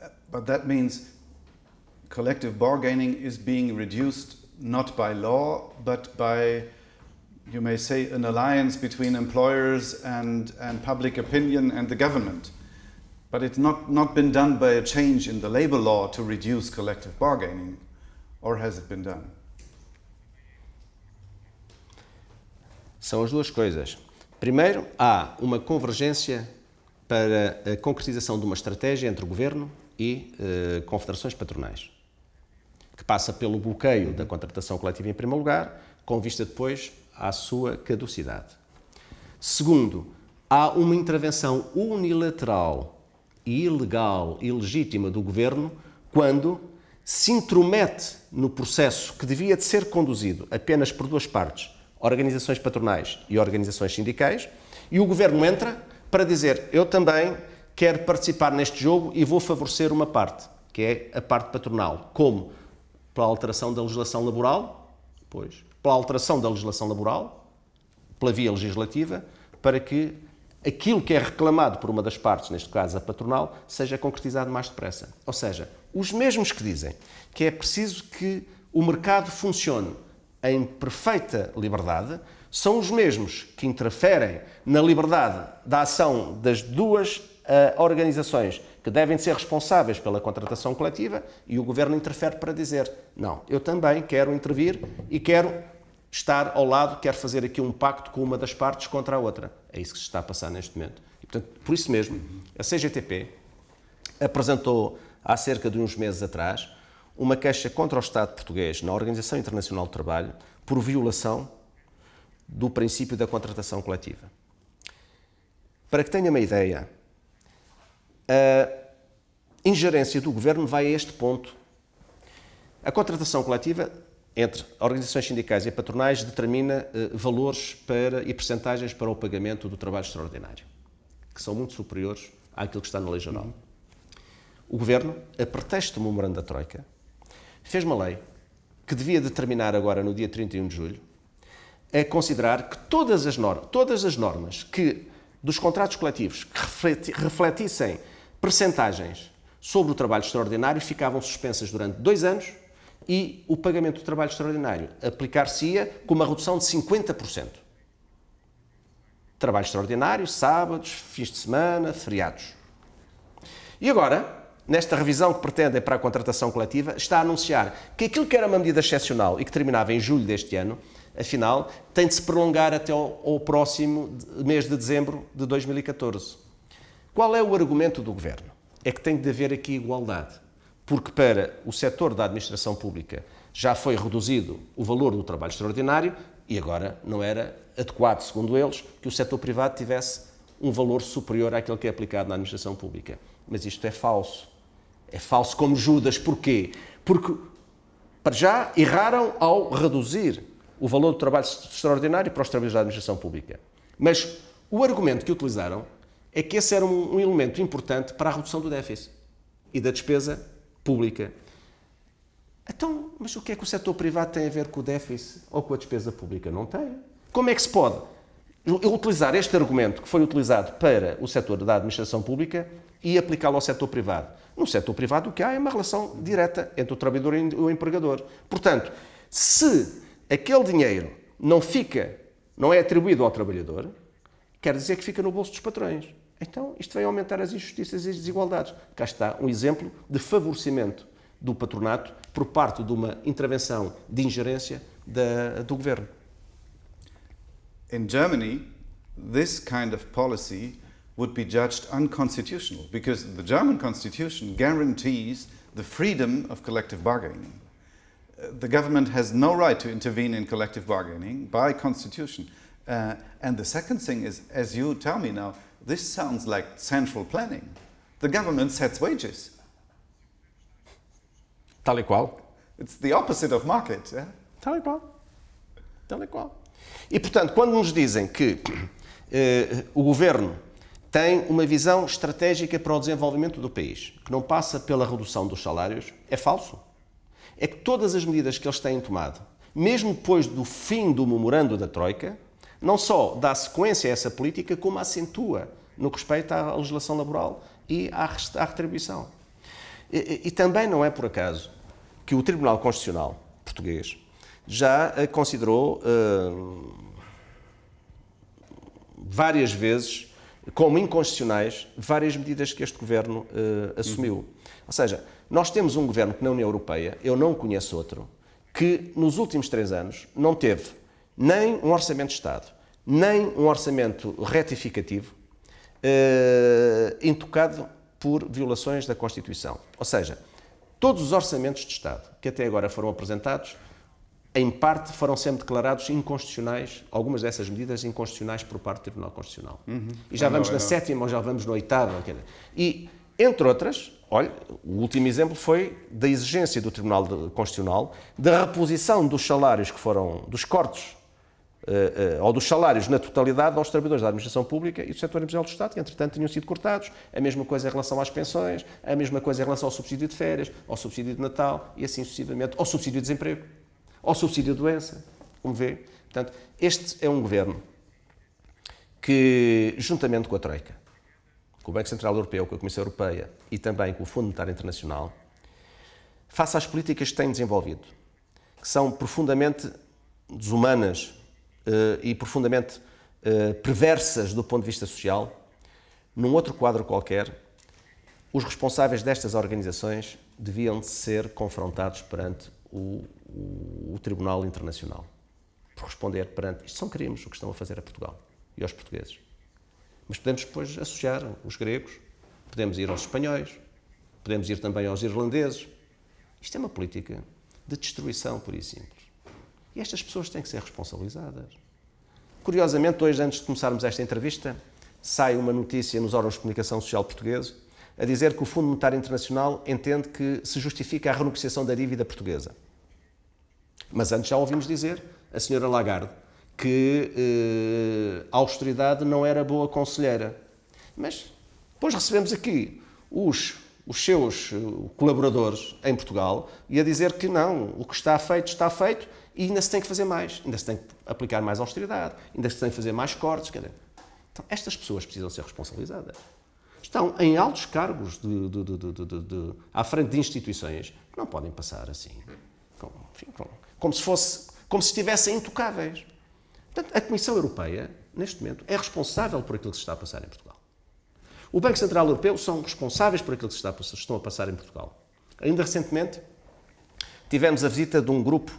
Uh, but that means collective bargaining is being reduced not by law but by you may say an alliance between employers and and public opinion and the government. But it's not not been done by a change in the labor law to reduce collective bargaining or has it been done? são as duas coisas. Primeiro, há uma convergência para a concretização de uma estratégia entre o governo e eh, confederações patronais, que passa pelo bloqueio da contratação coletiva em primeiro lugar, com vista depois à sua caducidade. Segundo, há uma intervenção unilateral e ilegal e legítima do governo quando se intromete no processo que devia de ser conduzido apenas por duas partes, organizações patronais e organizações sindicais, e o governo entra para dizer: eu também quero participar neste jogo e vou favorecer uma parte, que é a parte patronal. Como? Pela alteração da legislação laboral, pois, pela alteração da legislação laboral, pela via legislativa, para que aquilo que é reclamado por uma das partes, neste caso a patronal, seja concretizado mais depressa. Ou seja, os mesmos que dizem que é preciso que o mercado funcione em perfeita liberdade são os mesmos que interferem na liberdade da ação das duas uh, organizações que devem ser responsáveis pela contratação coletiva e o governo interfere para dizer: não, eu também quero intervir e quero estar ao lado, quero fazer aqui um pacto com uma das partes contra a outra. É isso que se está a passar neste momento. E, portanto, por isso mesmo, a CGTP apresentou há cerca de uns meses atrás uma queixa contra o Estado português na Organização Internacional do Trabalho por violação do princípio da contratação coletiva. Para que tenha uma ideia, a ingerência do governo vai a este ponto. A contratação coletiva entre organizações sindicais e patronais determina eh, valores para, e percentagens para o pagamento do trabalho extraordinário, que são muito superiores àquilo que está na lei geral. Uhum. O governo, a pretexto do memorando da Troika, fez uma lei que devia determinar agora, no dia 31 de julho, a considerar que todas as normas, todas as normas que dos contratos coletivos que refletissem percentagens sobre o trabalho extraordinário ficavam suspensas durante dois anos e o pagamento do trabalho extraordinário aplicar-se-ia com uma redução de 50%. Trabalho extraordinário, sábados, fins de semana, feriados. E agora, nesta revisão que pretendem para a contratação coletiva, está a anunciar que aquilo que era uma medida excepcional e que terminava em julho deste ano, afinal, tem de se prolongar até ao, ao próximo mês de dezembro de 2014. Qual é o argumento do governo? É que tem de haver aqui igualdade, porque para o setor da administração pública já foi reduzido o valor do trabalho extraordinário e agora não era adequado, segundo eles, que o setor privado tivesse um valor superior àquele que é aplicado na administração pública. Mas isto é falso é falso como Judas. Porquê? Porque, para já, erraram ao reduzir o valor do trabalho extraordinário para os trabalhadores da administração pública. Mas o argumento que utilizaram é que esse era um, um elemento importante para a redução do déficit e da despesa pública. Então, mas o que é que o setor privado tem a ver com o déficit ou com a despesa pública? Não tem. Como é que se pode utilizar este argumento que foi utilizado para o setor da administração pública e aplicá-lo ao setor privado. No setor privado, o que há é uma relação direta entre o trabalhador e o empregador. Portanto, se aquele dinheiro não fica, não é atribuído ao trabalhador, quer dizer que fica no bolso dos patrões. Então, isto vai aumentar as injustiças e as desigualdades. Cá está um exemplo de favorecimento do patronato por parte de uma intervenção de ingerência da, do governo. In Germany, this kind of policy would be judged unconstitutional because the German constitution guarantees the freedom of collective bargaining. The government has no right to intervene in collective bargaining by constitution. Uh, and the second thing is, as you tell me now, this sounds like central planning. The government sets wages. Tal y qual. It's the opposite of market. Yeah? Tal e qual. Tal e qual. E, portanto, quando nos dizem que uh, o governo tem uma visão estratégica para o desenvolvimento do país, que não passa pela redução dos salários, é falso. É que todas as medidas que eles têm tomado, mesmo depois do fim do memorando da Troika, não só dá sequência a essa política, como acentua no que respeita à legislação laboral e à, retribuição. E, e também não é por acaso que o Tribunal Constitucional português já considerou uh, várias vezes como inconstitucionais várias medidas que este governo uh, assumiu. Uhum. Ou seja, nós temos um governo que na União Europeia, eu não conheço outro, que nos últimos três anos não teve nem um orçamento de Estado, nem um orçamento retificativo uh, intocado por violações da Constituição. Ou seja, todos os orçamentos de Estado que até agora foram apresentados em parte foram sempre declarados inconstitucionais, algumas dessas medidas inconstitucionais por parte do Tribunal Constitucional. Uhum. E já vamos não, não. na sétima ou já vamos na oitava. E, entre outras, olha, o último exemplo foi da exigência do Tribunal Constitucional da reposição dos salários que foram, dos cortes, uh, uh, ou dos salários na totalidade aos trabalhadores da administração pública e do setor empresarial do Estado, que entretanto tinham sido cortados. A mesma coisa em relação às pensões, a mesma coisa em relação ao subsídio de férias, ao subsídio de Natal e assim sucessivamente, ao subsídio de desemprego ao subsídio de doença, como vê. Portanto, este é um governo que, juntamente com a Troika, com o Banco Central Europeu, com a Comissão Europeia e também com o Fundo Monetário Internacional, face às políticas que têm desenvolvido, que são profundamente desumanas uh, e profundamente uh, perversas do ponto de vista social, num outro quadro qualquer, os responsáveis destas organizações deviam ser confrontados perante o, o, o Tribunal Internacional por responder perante isto são crimes o que estão a fazer a Portugal e aos portugueses. Mas podemos depois associar os gregos, podemos ir aos espanhóis, podemos ir também aos irlandeses. Isto é uma política de destruição pura e simples. E estas pessoas têm que ser responsabilizadas. Curiosamente, hoje, antes de começarmos esta entrevista, sai uma notícia nos órgãos de comunicação social portugueses a dizer que o Fundo Monetário Internacional entende que se justifica a renegociação da dívida portuguesa. Mas antes já ouvimos dizer a senhora Lagarde que eh, a austeridade não era boa conselheira. Mas depois recebemos aqui os, os seus eh, colaboradores em Portugal e a dizer que não, o que está feito está feito e ainda se tem que fazer mais, ainda se tem que aplicar mais austeridade, ainda se tem que fazer mais cortes. Quer dizer. Então, estas pessoas precisam ser responsabilizadas estão em altos cargos de, de, de, à frente de instituições que não podem passar assim, como, enfim, como, como, se fosse, como se estivessem intocáveis. Portanto, a Comissão Europeia, neste momento, é responsável por aquilo que se está a passar em Portugal. O Banco Central Europeu são responsáveis por aquilo que se está, estão a passar em Portugal. Ainda recentemente, tivemos a visita de um grupo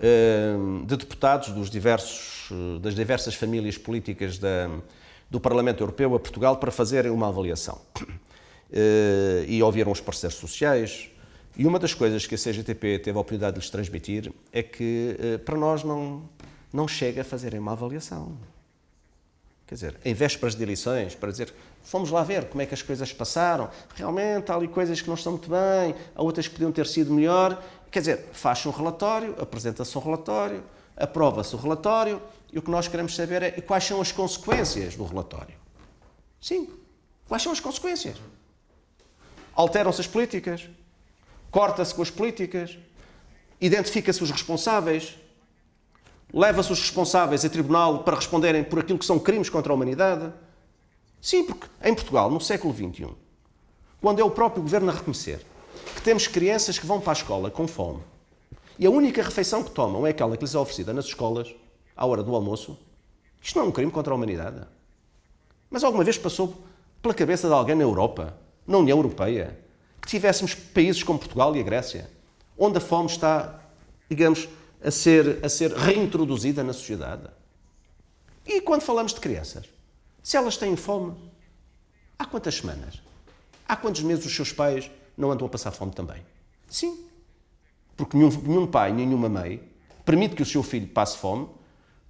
eh, de deputados dos diversos, eh, das diversas famílias políticas da, do Parlamento Europeu a Portugal para fazerem uma avaliação. Eh, e ouviram os parceiros sociais. E uma das coisas que a CGTP teve a oportunidade de lhes transmitir é que eh, para nós não, não chega a fazerem uma avaliação. Quer dizer, em vésperas de eleições, para dizer, fomos lá ver como é que as coisas passaram, realmente há ali coisas que não estão muito bem, há outras que podiam ter sido melhor. Quer dizer, faz-se um relatório, apresenta-se um relatório, aprova-se o relatório, e o que nós queremos saber é quais são as consequências do relatório. Sim, quais são as consequências? Alteram-se as políticas? Corta-se com as políticas? Identifica-se os responsáveis? Leva-se os responsáveis a tribunal para responderem por aquilo que são crimes contra a humanidade? Sim, porque em Portugal, no século XXI, quando é o próprio governo a reconhecer que temos crianças que vão para a escola com fome e a única refeição que tomam é aquela que lhes é oferecida nas escolas, à hora do almoço? Isto não é um crime contra a humanidade. Mas alguma vez passou pela cabeça de alguém na Europa, na União Europeia, que tivéssemos países como Portugal e a Grécia, onde a fome está, digamos, a ser, a ser reintroduzida na sociedade? E quando falamos de crianças? Se elas têm fome, há quantas semanas? Há quantos meses os seus pais não andam a passar fome também? Sim. Porque nenhum, nenhum pai, nenhuma mãe permite que o seu filho passe fome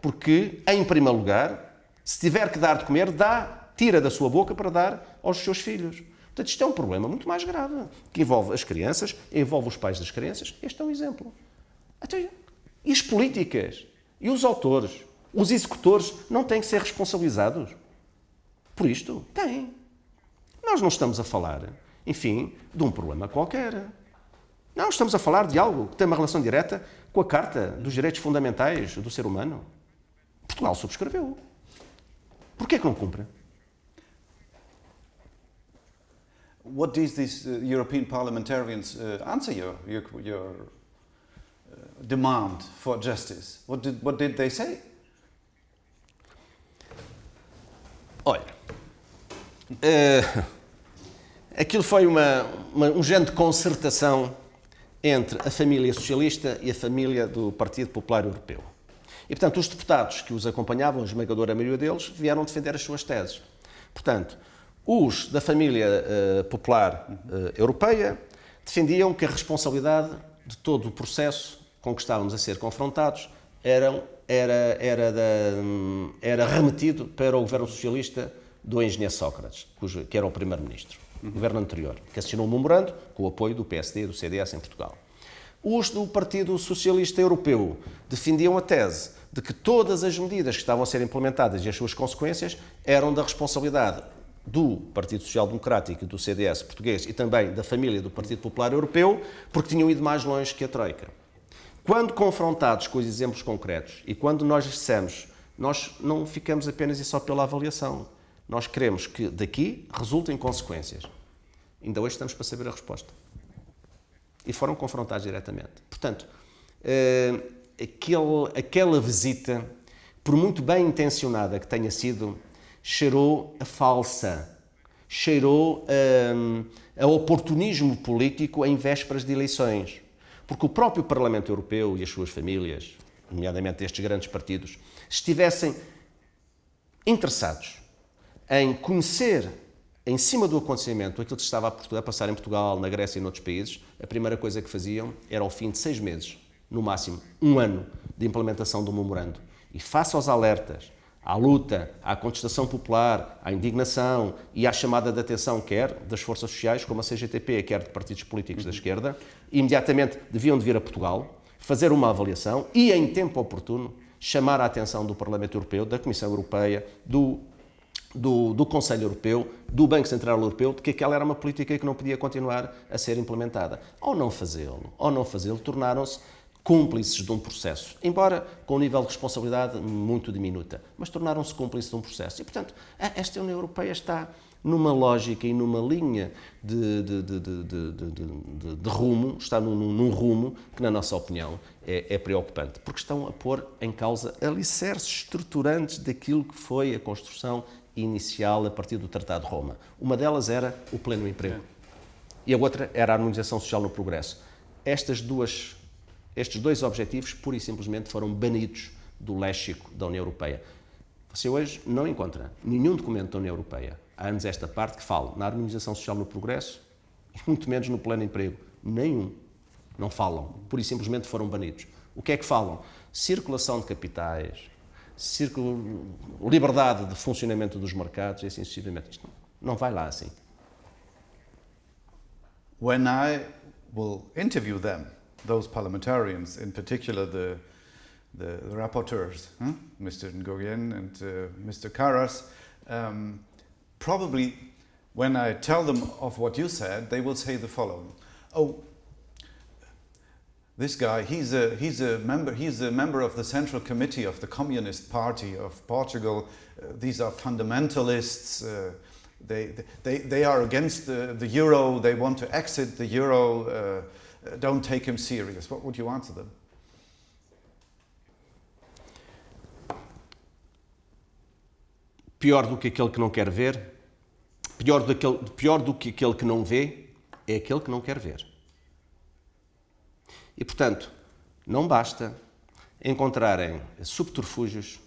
porque, em primeiro lugar, se tiver que dar de comer, dá, tira da sua boca para dar aos seus filhos. Portanto, isto é um problema muito mais grave, que envolve as crianças, envolve os pais das crianças. Este é um exemplo. Até, então, e as políticas? E os autores? Os executores não têm que ser responsabilizados por isto? Têm. Nós não estamos a falar, enfim, de um problema qualquer. Não, estamos a falar de algo que tem uma relação direta com a Carta dos Direitos Fundamentais do Ser Humano. Portugal subscreveu. Porquê é que não cumpre? What does these uh, European parliamentarians uh, answer your, your, your uh, demand for justice? What did, what did they say? Olha, uh, aquilo foi uma, uma, um género de concertação entre a família socialista e a família do Partido Popular Europeu. E, portanto, os deputados que os acompanhavam, a esmagadora maioria deles, vieram defender as suas teses. Portanto, os da família uh, popular uh, europeia defendiam que a responsabilidade de todo o processo com que estávamos a ser confrontados era, era, da, era remetido para o governo socialista do engenheiro Sócrates, cujo, que era o primeiro-ministro, uhum. governo anterior, que assinou um memorando com o apoio do PSD e do CDS em Portugal. Os do Partido Socialista Europeu defendiam a tese de que todas as medidas que estavam a ser implementadas e as suas consequências eram da responsabilidade do Partido Social Democrático e do CDS português e também da família do Partido Popular Europeu, porque tinham ido mais longe que a Troika. Quando confrontados com os exemplos concretos e quando nós dissemos, nós não ficamos apenas e só pela avaliação. Nós queremos que daqui resultem consequências. Ainda hoje estamos para saber a resposta. E foram confrontados diretamente. Portanto, eh, aquele, aquela visita, por muito bem intencionada que tenha sido, cheirou a falsa, cheirou a, hum, a oportunismo político em vésperas de eleições. Porque o próprio Parlamento Europeu e as suas famílias, nomeadamente estes grandes partidos, estivessem interessados em conhecer em cima do acontecimento aquilo que estava a passar em Portugal, na Grécia e noutros países, a primeira coisa que faziam era ao fim de seis meses no máximo, um ano de implementação do memorando. E face aos alertas, à luta, à contestação popular, à indignação e à chamada de atenção, quer das forças sociais, como a CGTP, quer de partidos políticos da uhum. esquerda, imediatamente deviam de vir a Portugal, fazer uma avaliação e, em tempo oportuno, chamar a atenção do Parlamento Europeu, da Comissão Europeia, do, do, do Conselho Europeu, do Banco Central Europeu, de que aquela era uma política que não podia continuar a ser implementada. Ou não fazê-lo, ao não fazê-lo, tornaram-se cúmplices de um processo, embora com um nível de responsabilidade muito diminuta, mas tornaram-se cúmplices de um processo. E, portanto, esta União Europeia está numa lógica e numa linha de, de, de, de rumo, está num, num, rumo que, na nossa opinião, é, é, preocupante, porque estão a pôr em causa alicerces estruturantes daquilo que foi a construção inicial a partir do Tratado de Roma. Uma delas era o pleno emprego é. e a outra era a harmonização social no progresso. Estas duas estes dois objetivos, pura e simplesmente, foram banidos do léxico da União Europeia. Você hoje não encontra nenhum documento da União Europeia, há anos esta parte, que fale na harmonização social no progresso, e muito menos no plano de emprego. Nenhum. Não falam. Pura e simplesmente foram banidos. O que é que falam? Circulação de capitais, liberdade de funcionamento dos mercados, e assim sucessivamente. Isto não, não vai lá assim. When I will interview them, those parliamentarians, in particular the, the rapporteurs, huh? Hmm? Mr. Ngoyen and uh, Mr. Karas, um, probably when I tell them of what you said, they will say the following. Oh, this guy, he's a, he's a member, he's a member of the Central Committee of the Communist Party of Portugal. Uh, these are fundamentalists. Uh, they, they, they are against the, the euro. They want to exit the euro. Uh, don't take him serious, what would you answer them? Pior do que aquele que não quer ver, pior do, pior do que aquele que não vê, é aquele que não quer ver. E, portanto, não basta encontrarem subterfúgios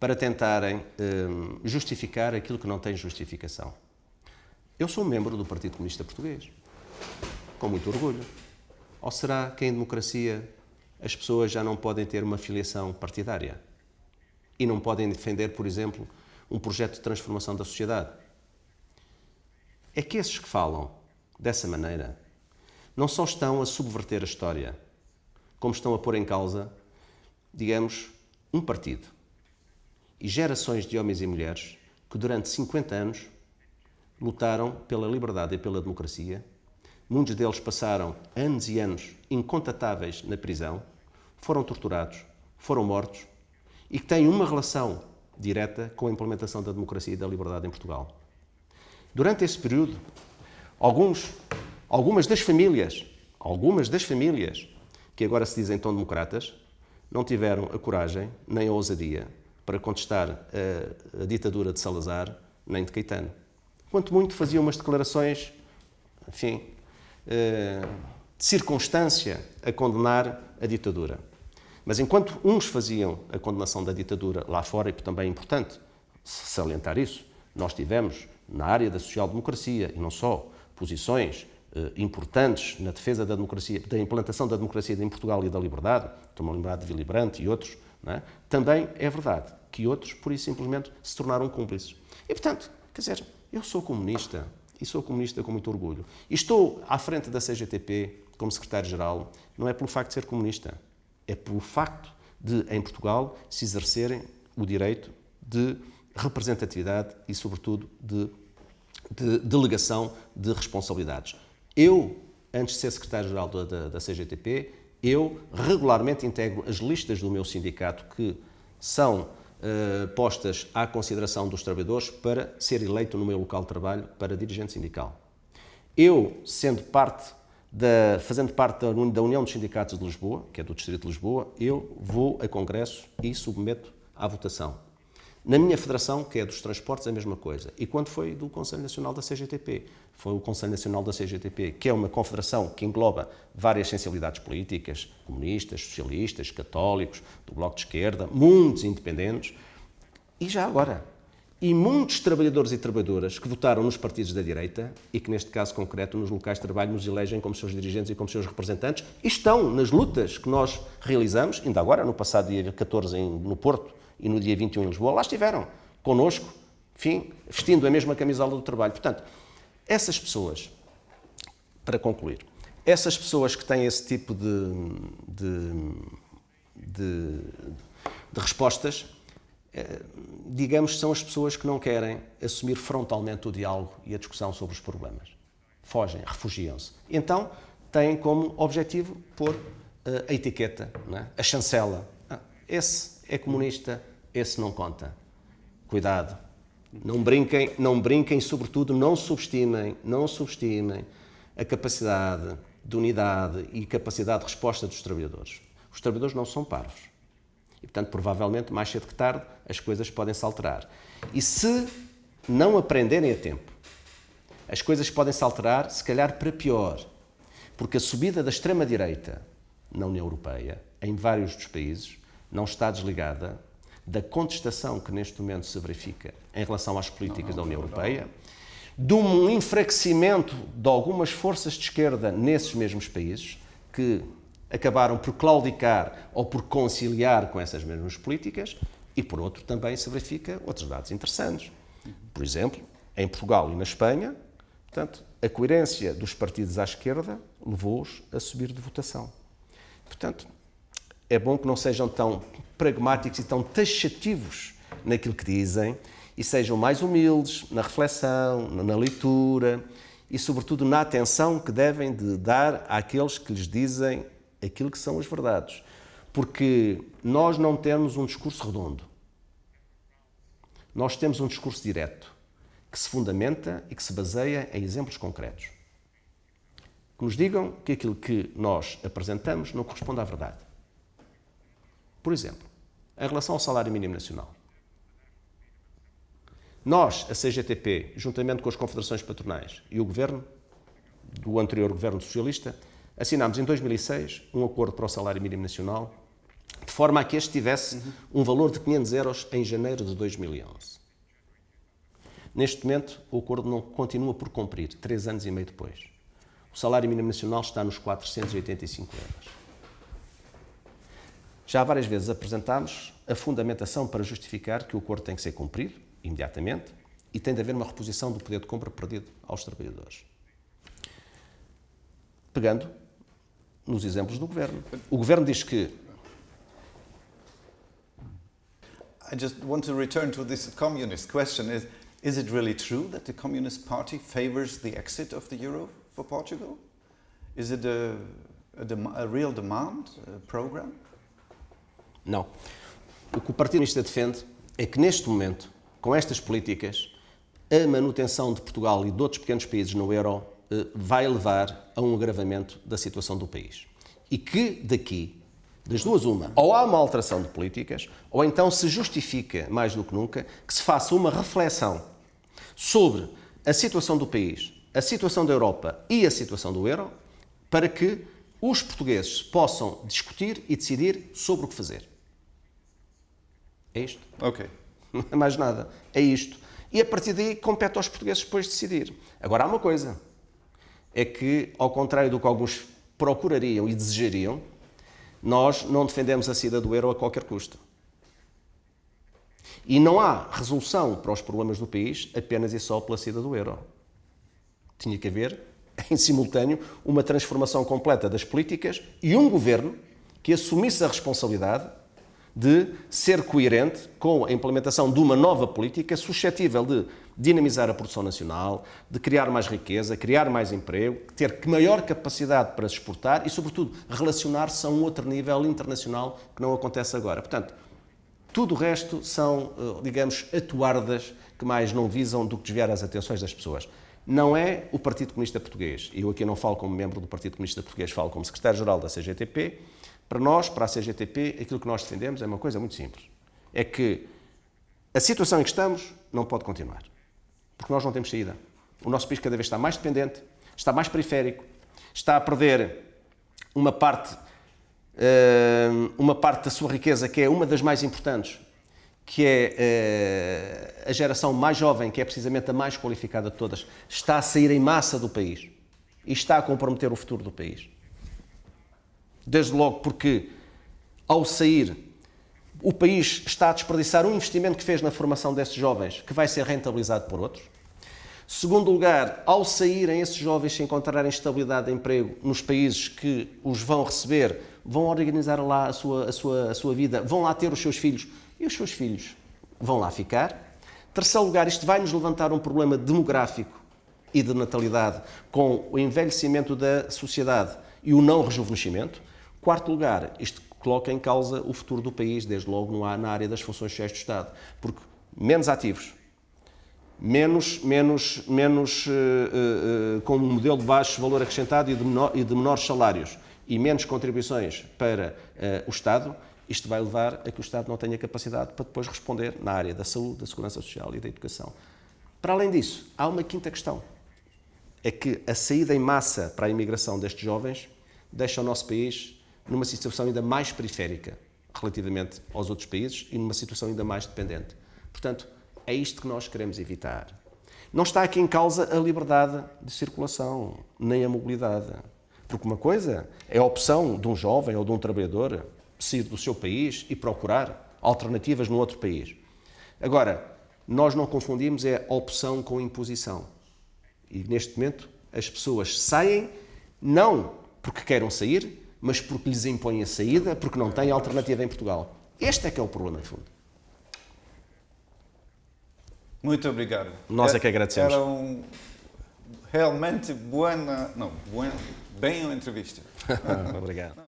para tentarem hum, justificar aquilo que não tem justificação. Eu sou membro do Partido Comunista Português, com muito orgulho. Ou será que em democracia as pessoas já não podem ter uma filiação partidária? E não podem defender, por exemplo, um projeto de transformação da sociedade? É que esses que falam dessa maneira não só estão a subverter a história, como estão a pôr em causa, digamos, um partido e gerações de homens e mulheres que durante 50 anos lutaram pela liberdade e pela democracia Muitos deles passaram anos e anos incontatáveis na prisão, foram torturados, foram mortos e que têm uma relação direta com a implementação da democracia e da liberdade em Portugal. Durante esse período, alguns, algumas das famílias, algumas das famílias que agora se dizem tão democratas, não tiveram a coragem nem a ousadia para contestar a, a ditadura de Salazar nem de Caetano. Quanto muito faziam umas declarações, enfim, de eh, circunstância a condenar a ditadura. Mas enquanto uns faziam a condenação da ditadura lá fora, e também é importante salientar isso, nós tivemos na área da social-democracia, e não só, posições eh, importantes na defesa da democracia, da implantação da democracia em Portugal e da liberdade, estou-me a lembrar de Willy Brandt e outros, é? também é verdade que outros, por isso simplesmente, se tornaram cúmplices. E, portanto, quer dizer, eu sou comunista, e sou comunista com muito orgulho. E estou à frente da CGTP como secretário-geral, não é pelo facto de ser comunista, é pelo facto de, em Portugal, se exercerem o direito de representatividade e, sobretudo, de, de delegação de responsabilidades. Eu, antes de ser secretário-geral da, da, da CGTP, eu regularmente integro as listas do meu sindicato que são eh, postas à consideração dos trabalhadores para ser eleito no meu local de trabalho para dirigente sindical. Eu, sendo parte da, fazendo parte da União dos Sindicatos de Lisboa, que é do Distrito de Lisboa, eu vou a Congresso e submeto à votação na minha federação, que é dos transportes, a mesma coisa. E quando foi do Conselho Nacional da CGTP? Foi o Conselho Nacional da CGTP, que é uma confederação que engloba várias sensibilidades políticas, comunistas, socialistas, católicos, do Bloco de Esquerda, muitos independentes. E já agora, e muitos trabalhadores e trabalhadoras que votaram nos partidos da direita e que, neste caso concreto, nos locais de trabalho, nos elegem como seus dirigentes e como seus representantes, estão nas lutas que nós realizamos, ainda agora, no passado dia 14, em, no Porto, e no dia 21 em Lisboa, lá estiveram conosco, enfim, vestindo a mesma camisola do trabalho. Portanto, essas pessoas, para concluir, essas pessoas que têm esse tipo de, de, de, de respostas, eh, digamos, que são as pessoas que não querem assumir frontalmente o diálogo e a discussão sobre os problemas. Fogem, refugiam-se. Então, têm como objetivo pôr eh, a etiqueta, é? a chancela. Ah, esse é comunista, esse não conta. Cuidado. Não brinquem, não brinquem, sobretudo não subestimem, não subestimem a capacidade de unidade e capacidade de resposta dos trabalhadores. Os trabalhadores não são parvos. E, portanto, provavelmente, mais cedo que tarde, as coisas podem se alterar. E se não aprenderem a tempo, as coisas podem se alterar, se calhar para pior, porque a subida da extrema-direita na União Europeia, em vários dos países, não está desligada da contestação que neste momento se verifica em relação às políticas não, não, da União Europeia, de um enfraquecimento de algumas forças de esquerda nesses mesmos países que acabaram por claudicar ou por conciliar com essas mesmas políticas, e por outro também se verifica outros dados interessantes. Por exemplo, em Portugal e na Espanha, portanto, a coerência dos partidos à esquerda levou-os a subir de votação. Portanto, é bom que não sejam tão pragmáticos e tão taxativos naquilo que dizem e sejam mais humildes na reflexão, na leitura e, sobretudo, na atenção que devem de dar àqueles que lhes dizem aquilo que são as verdades. Porque nós não temos um discurso redondo. Nós temos um discurso direto, que se fundamenta e que se baseia em exemplos concretos. Que nos digam que aquilo que nós apresentamos não corresponde à verdade. Por exemplo, em relação ao salário mínimo nacional. Nós, a CGTP, juntamente com as confederações patronais e o governo, do anterior governo socialista, assinámos em 2006 um acordo para o salário mínimo nacional, de forma a que este tivesse um valor de 500 euros em janeiro de 2011. Neste momento, o acordo não continua por cumprir, três anos e meio depois. O salário mínimo nacional está nos 485 euros. Já várias vezes apresentámos a fundamentação para justificar que o acordo tem que ser cumprido, imediatamente, e tem de haver uma reposição do poder de compra perdido aos trabalhadores. Pegando nos exemplos do governo. O governo diz que I just want to return to this communist question is is it really true that the communist party favors the exit of the euro for Portugal? Is it a, a, a real demand a program? Não. O que o Partido Comunista defende é que neste momento, com estas políticas, a manutenção de Portugal e de outros pequenos países no euro eh, vai levar a um agravamento da situação do país. E que daqui, das duas uma, ou há uma alteração de políticas, ou então se justifica, mais do que nunca, que se faça uma reflexão sobre a situação do país, a situação da Europa e a situação do euro, para que os portugueses possam discutir e decidir sobre o que fazer. É isto. Ok. Não (laughs) é mais nada. É isto. E a partir daí compete aos portugueses depois decidir. Agora, há uma coisa. É que, ao contrário do que alguns procurariam e desejariam, nós não defendemos a saída do euro a qualquer custo. E não há resolução para os problemas do país apenas e só pela saída do euro. Tinha que haver, (laughs) em simultâneo, uma transformação completa das políticas e um governo que assumisse a responsabilidade de ser coerente com a implementação de uma nova política suscetível de dinamizar a produção nacional, de criar mais riqueza, criar mais emprego, ter maior capacidade para se exportar e, sobretudo, relacionar-se a um outro nível internacional que não acontece agora. Portanto, tudo o resto são, eh, digamos, atuardas que mais não visam do que desviar as atenções das pessoas. Não é o Partido Comunista Português, eu aqui não falo como membro do Partido Comunista Português, falo como secretário-geral da CGTP, para nós, para a CGTP, aquilo que nós defendemos é uma coisa muito simples. É que a situação em que estamos não pode continuar. Porque nós não temos saída. O nosso país cada vez está mais dependente, está mais periférico, está a perder uma parte, eh, uma parte da sua riqueza que é uma das mais importantes, que é eh, a geração mais jovem, que é precisamente a mais qualificada de todas, está a sair em massa do país e está a comprometer o futuro do país. Desde logo porque, ao sair, o país está a desperdiçar um investimento que fez na formação desses jovens, que vai ser rentabilizado por outros. Segundo lugar, ao saírem esses jovens se encontrarem estabilidade de emprego nos países que os vão receber, vão organizar lá a sua, a sua, a sua vida, vão lá ter os seus filhos e os seus filhos vão lá ficar. Terceiro lugar, isto vai nos levantar um problema demográfico e de natalidade com o envelhecimento da sociedade e o não rejuvenescimento. Quarto lugar, isto coloca em causa o futuro do país, desde logo no, na área das funções sociais do Estado, porque menos ativos, menos, menos, menos uh, uh, com um modelo de baixo valor acrescentado e de, menor, e de menores salários e menos contribuições para uh, o Estado, isto vai levar a que o Estado não tenha capacidade para depois responder na área da saúde, da segurança social e da educação. Para além disso, há uma quinta questão. É que a saída em massa para a imigração destes jovens deixa o nosso país numa situação ainda mais periférica relativamente aos outros países e numa situação ainda mais dependente. Portanto, é isto que nós queremos evitar. Não está aqui em causa a liberdade de circulação, nem a mobilidade. Porque uma coisa é a opção de um jovem ou de um trabalhador sair do seu país e procurar alternativas no outro país. Agora, nós não confundimos é opção com imposição. E neste momento as pessoas saem não porque queiram sair, mas porque lhes impõe a saída, porque não têm alternativa em Portugal. Este é que é o problema, de fundo. Muito obrigado. Nós é que é, agradecemos. Era um realmente boa, não, boa, bem uma entrevista. (laughs) obrigado.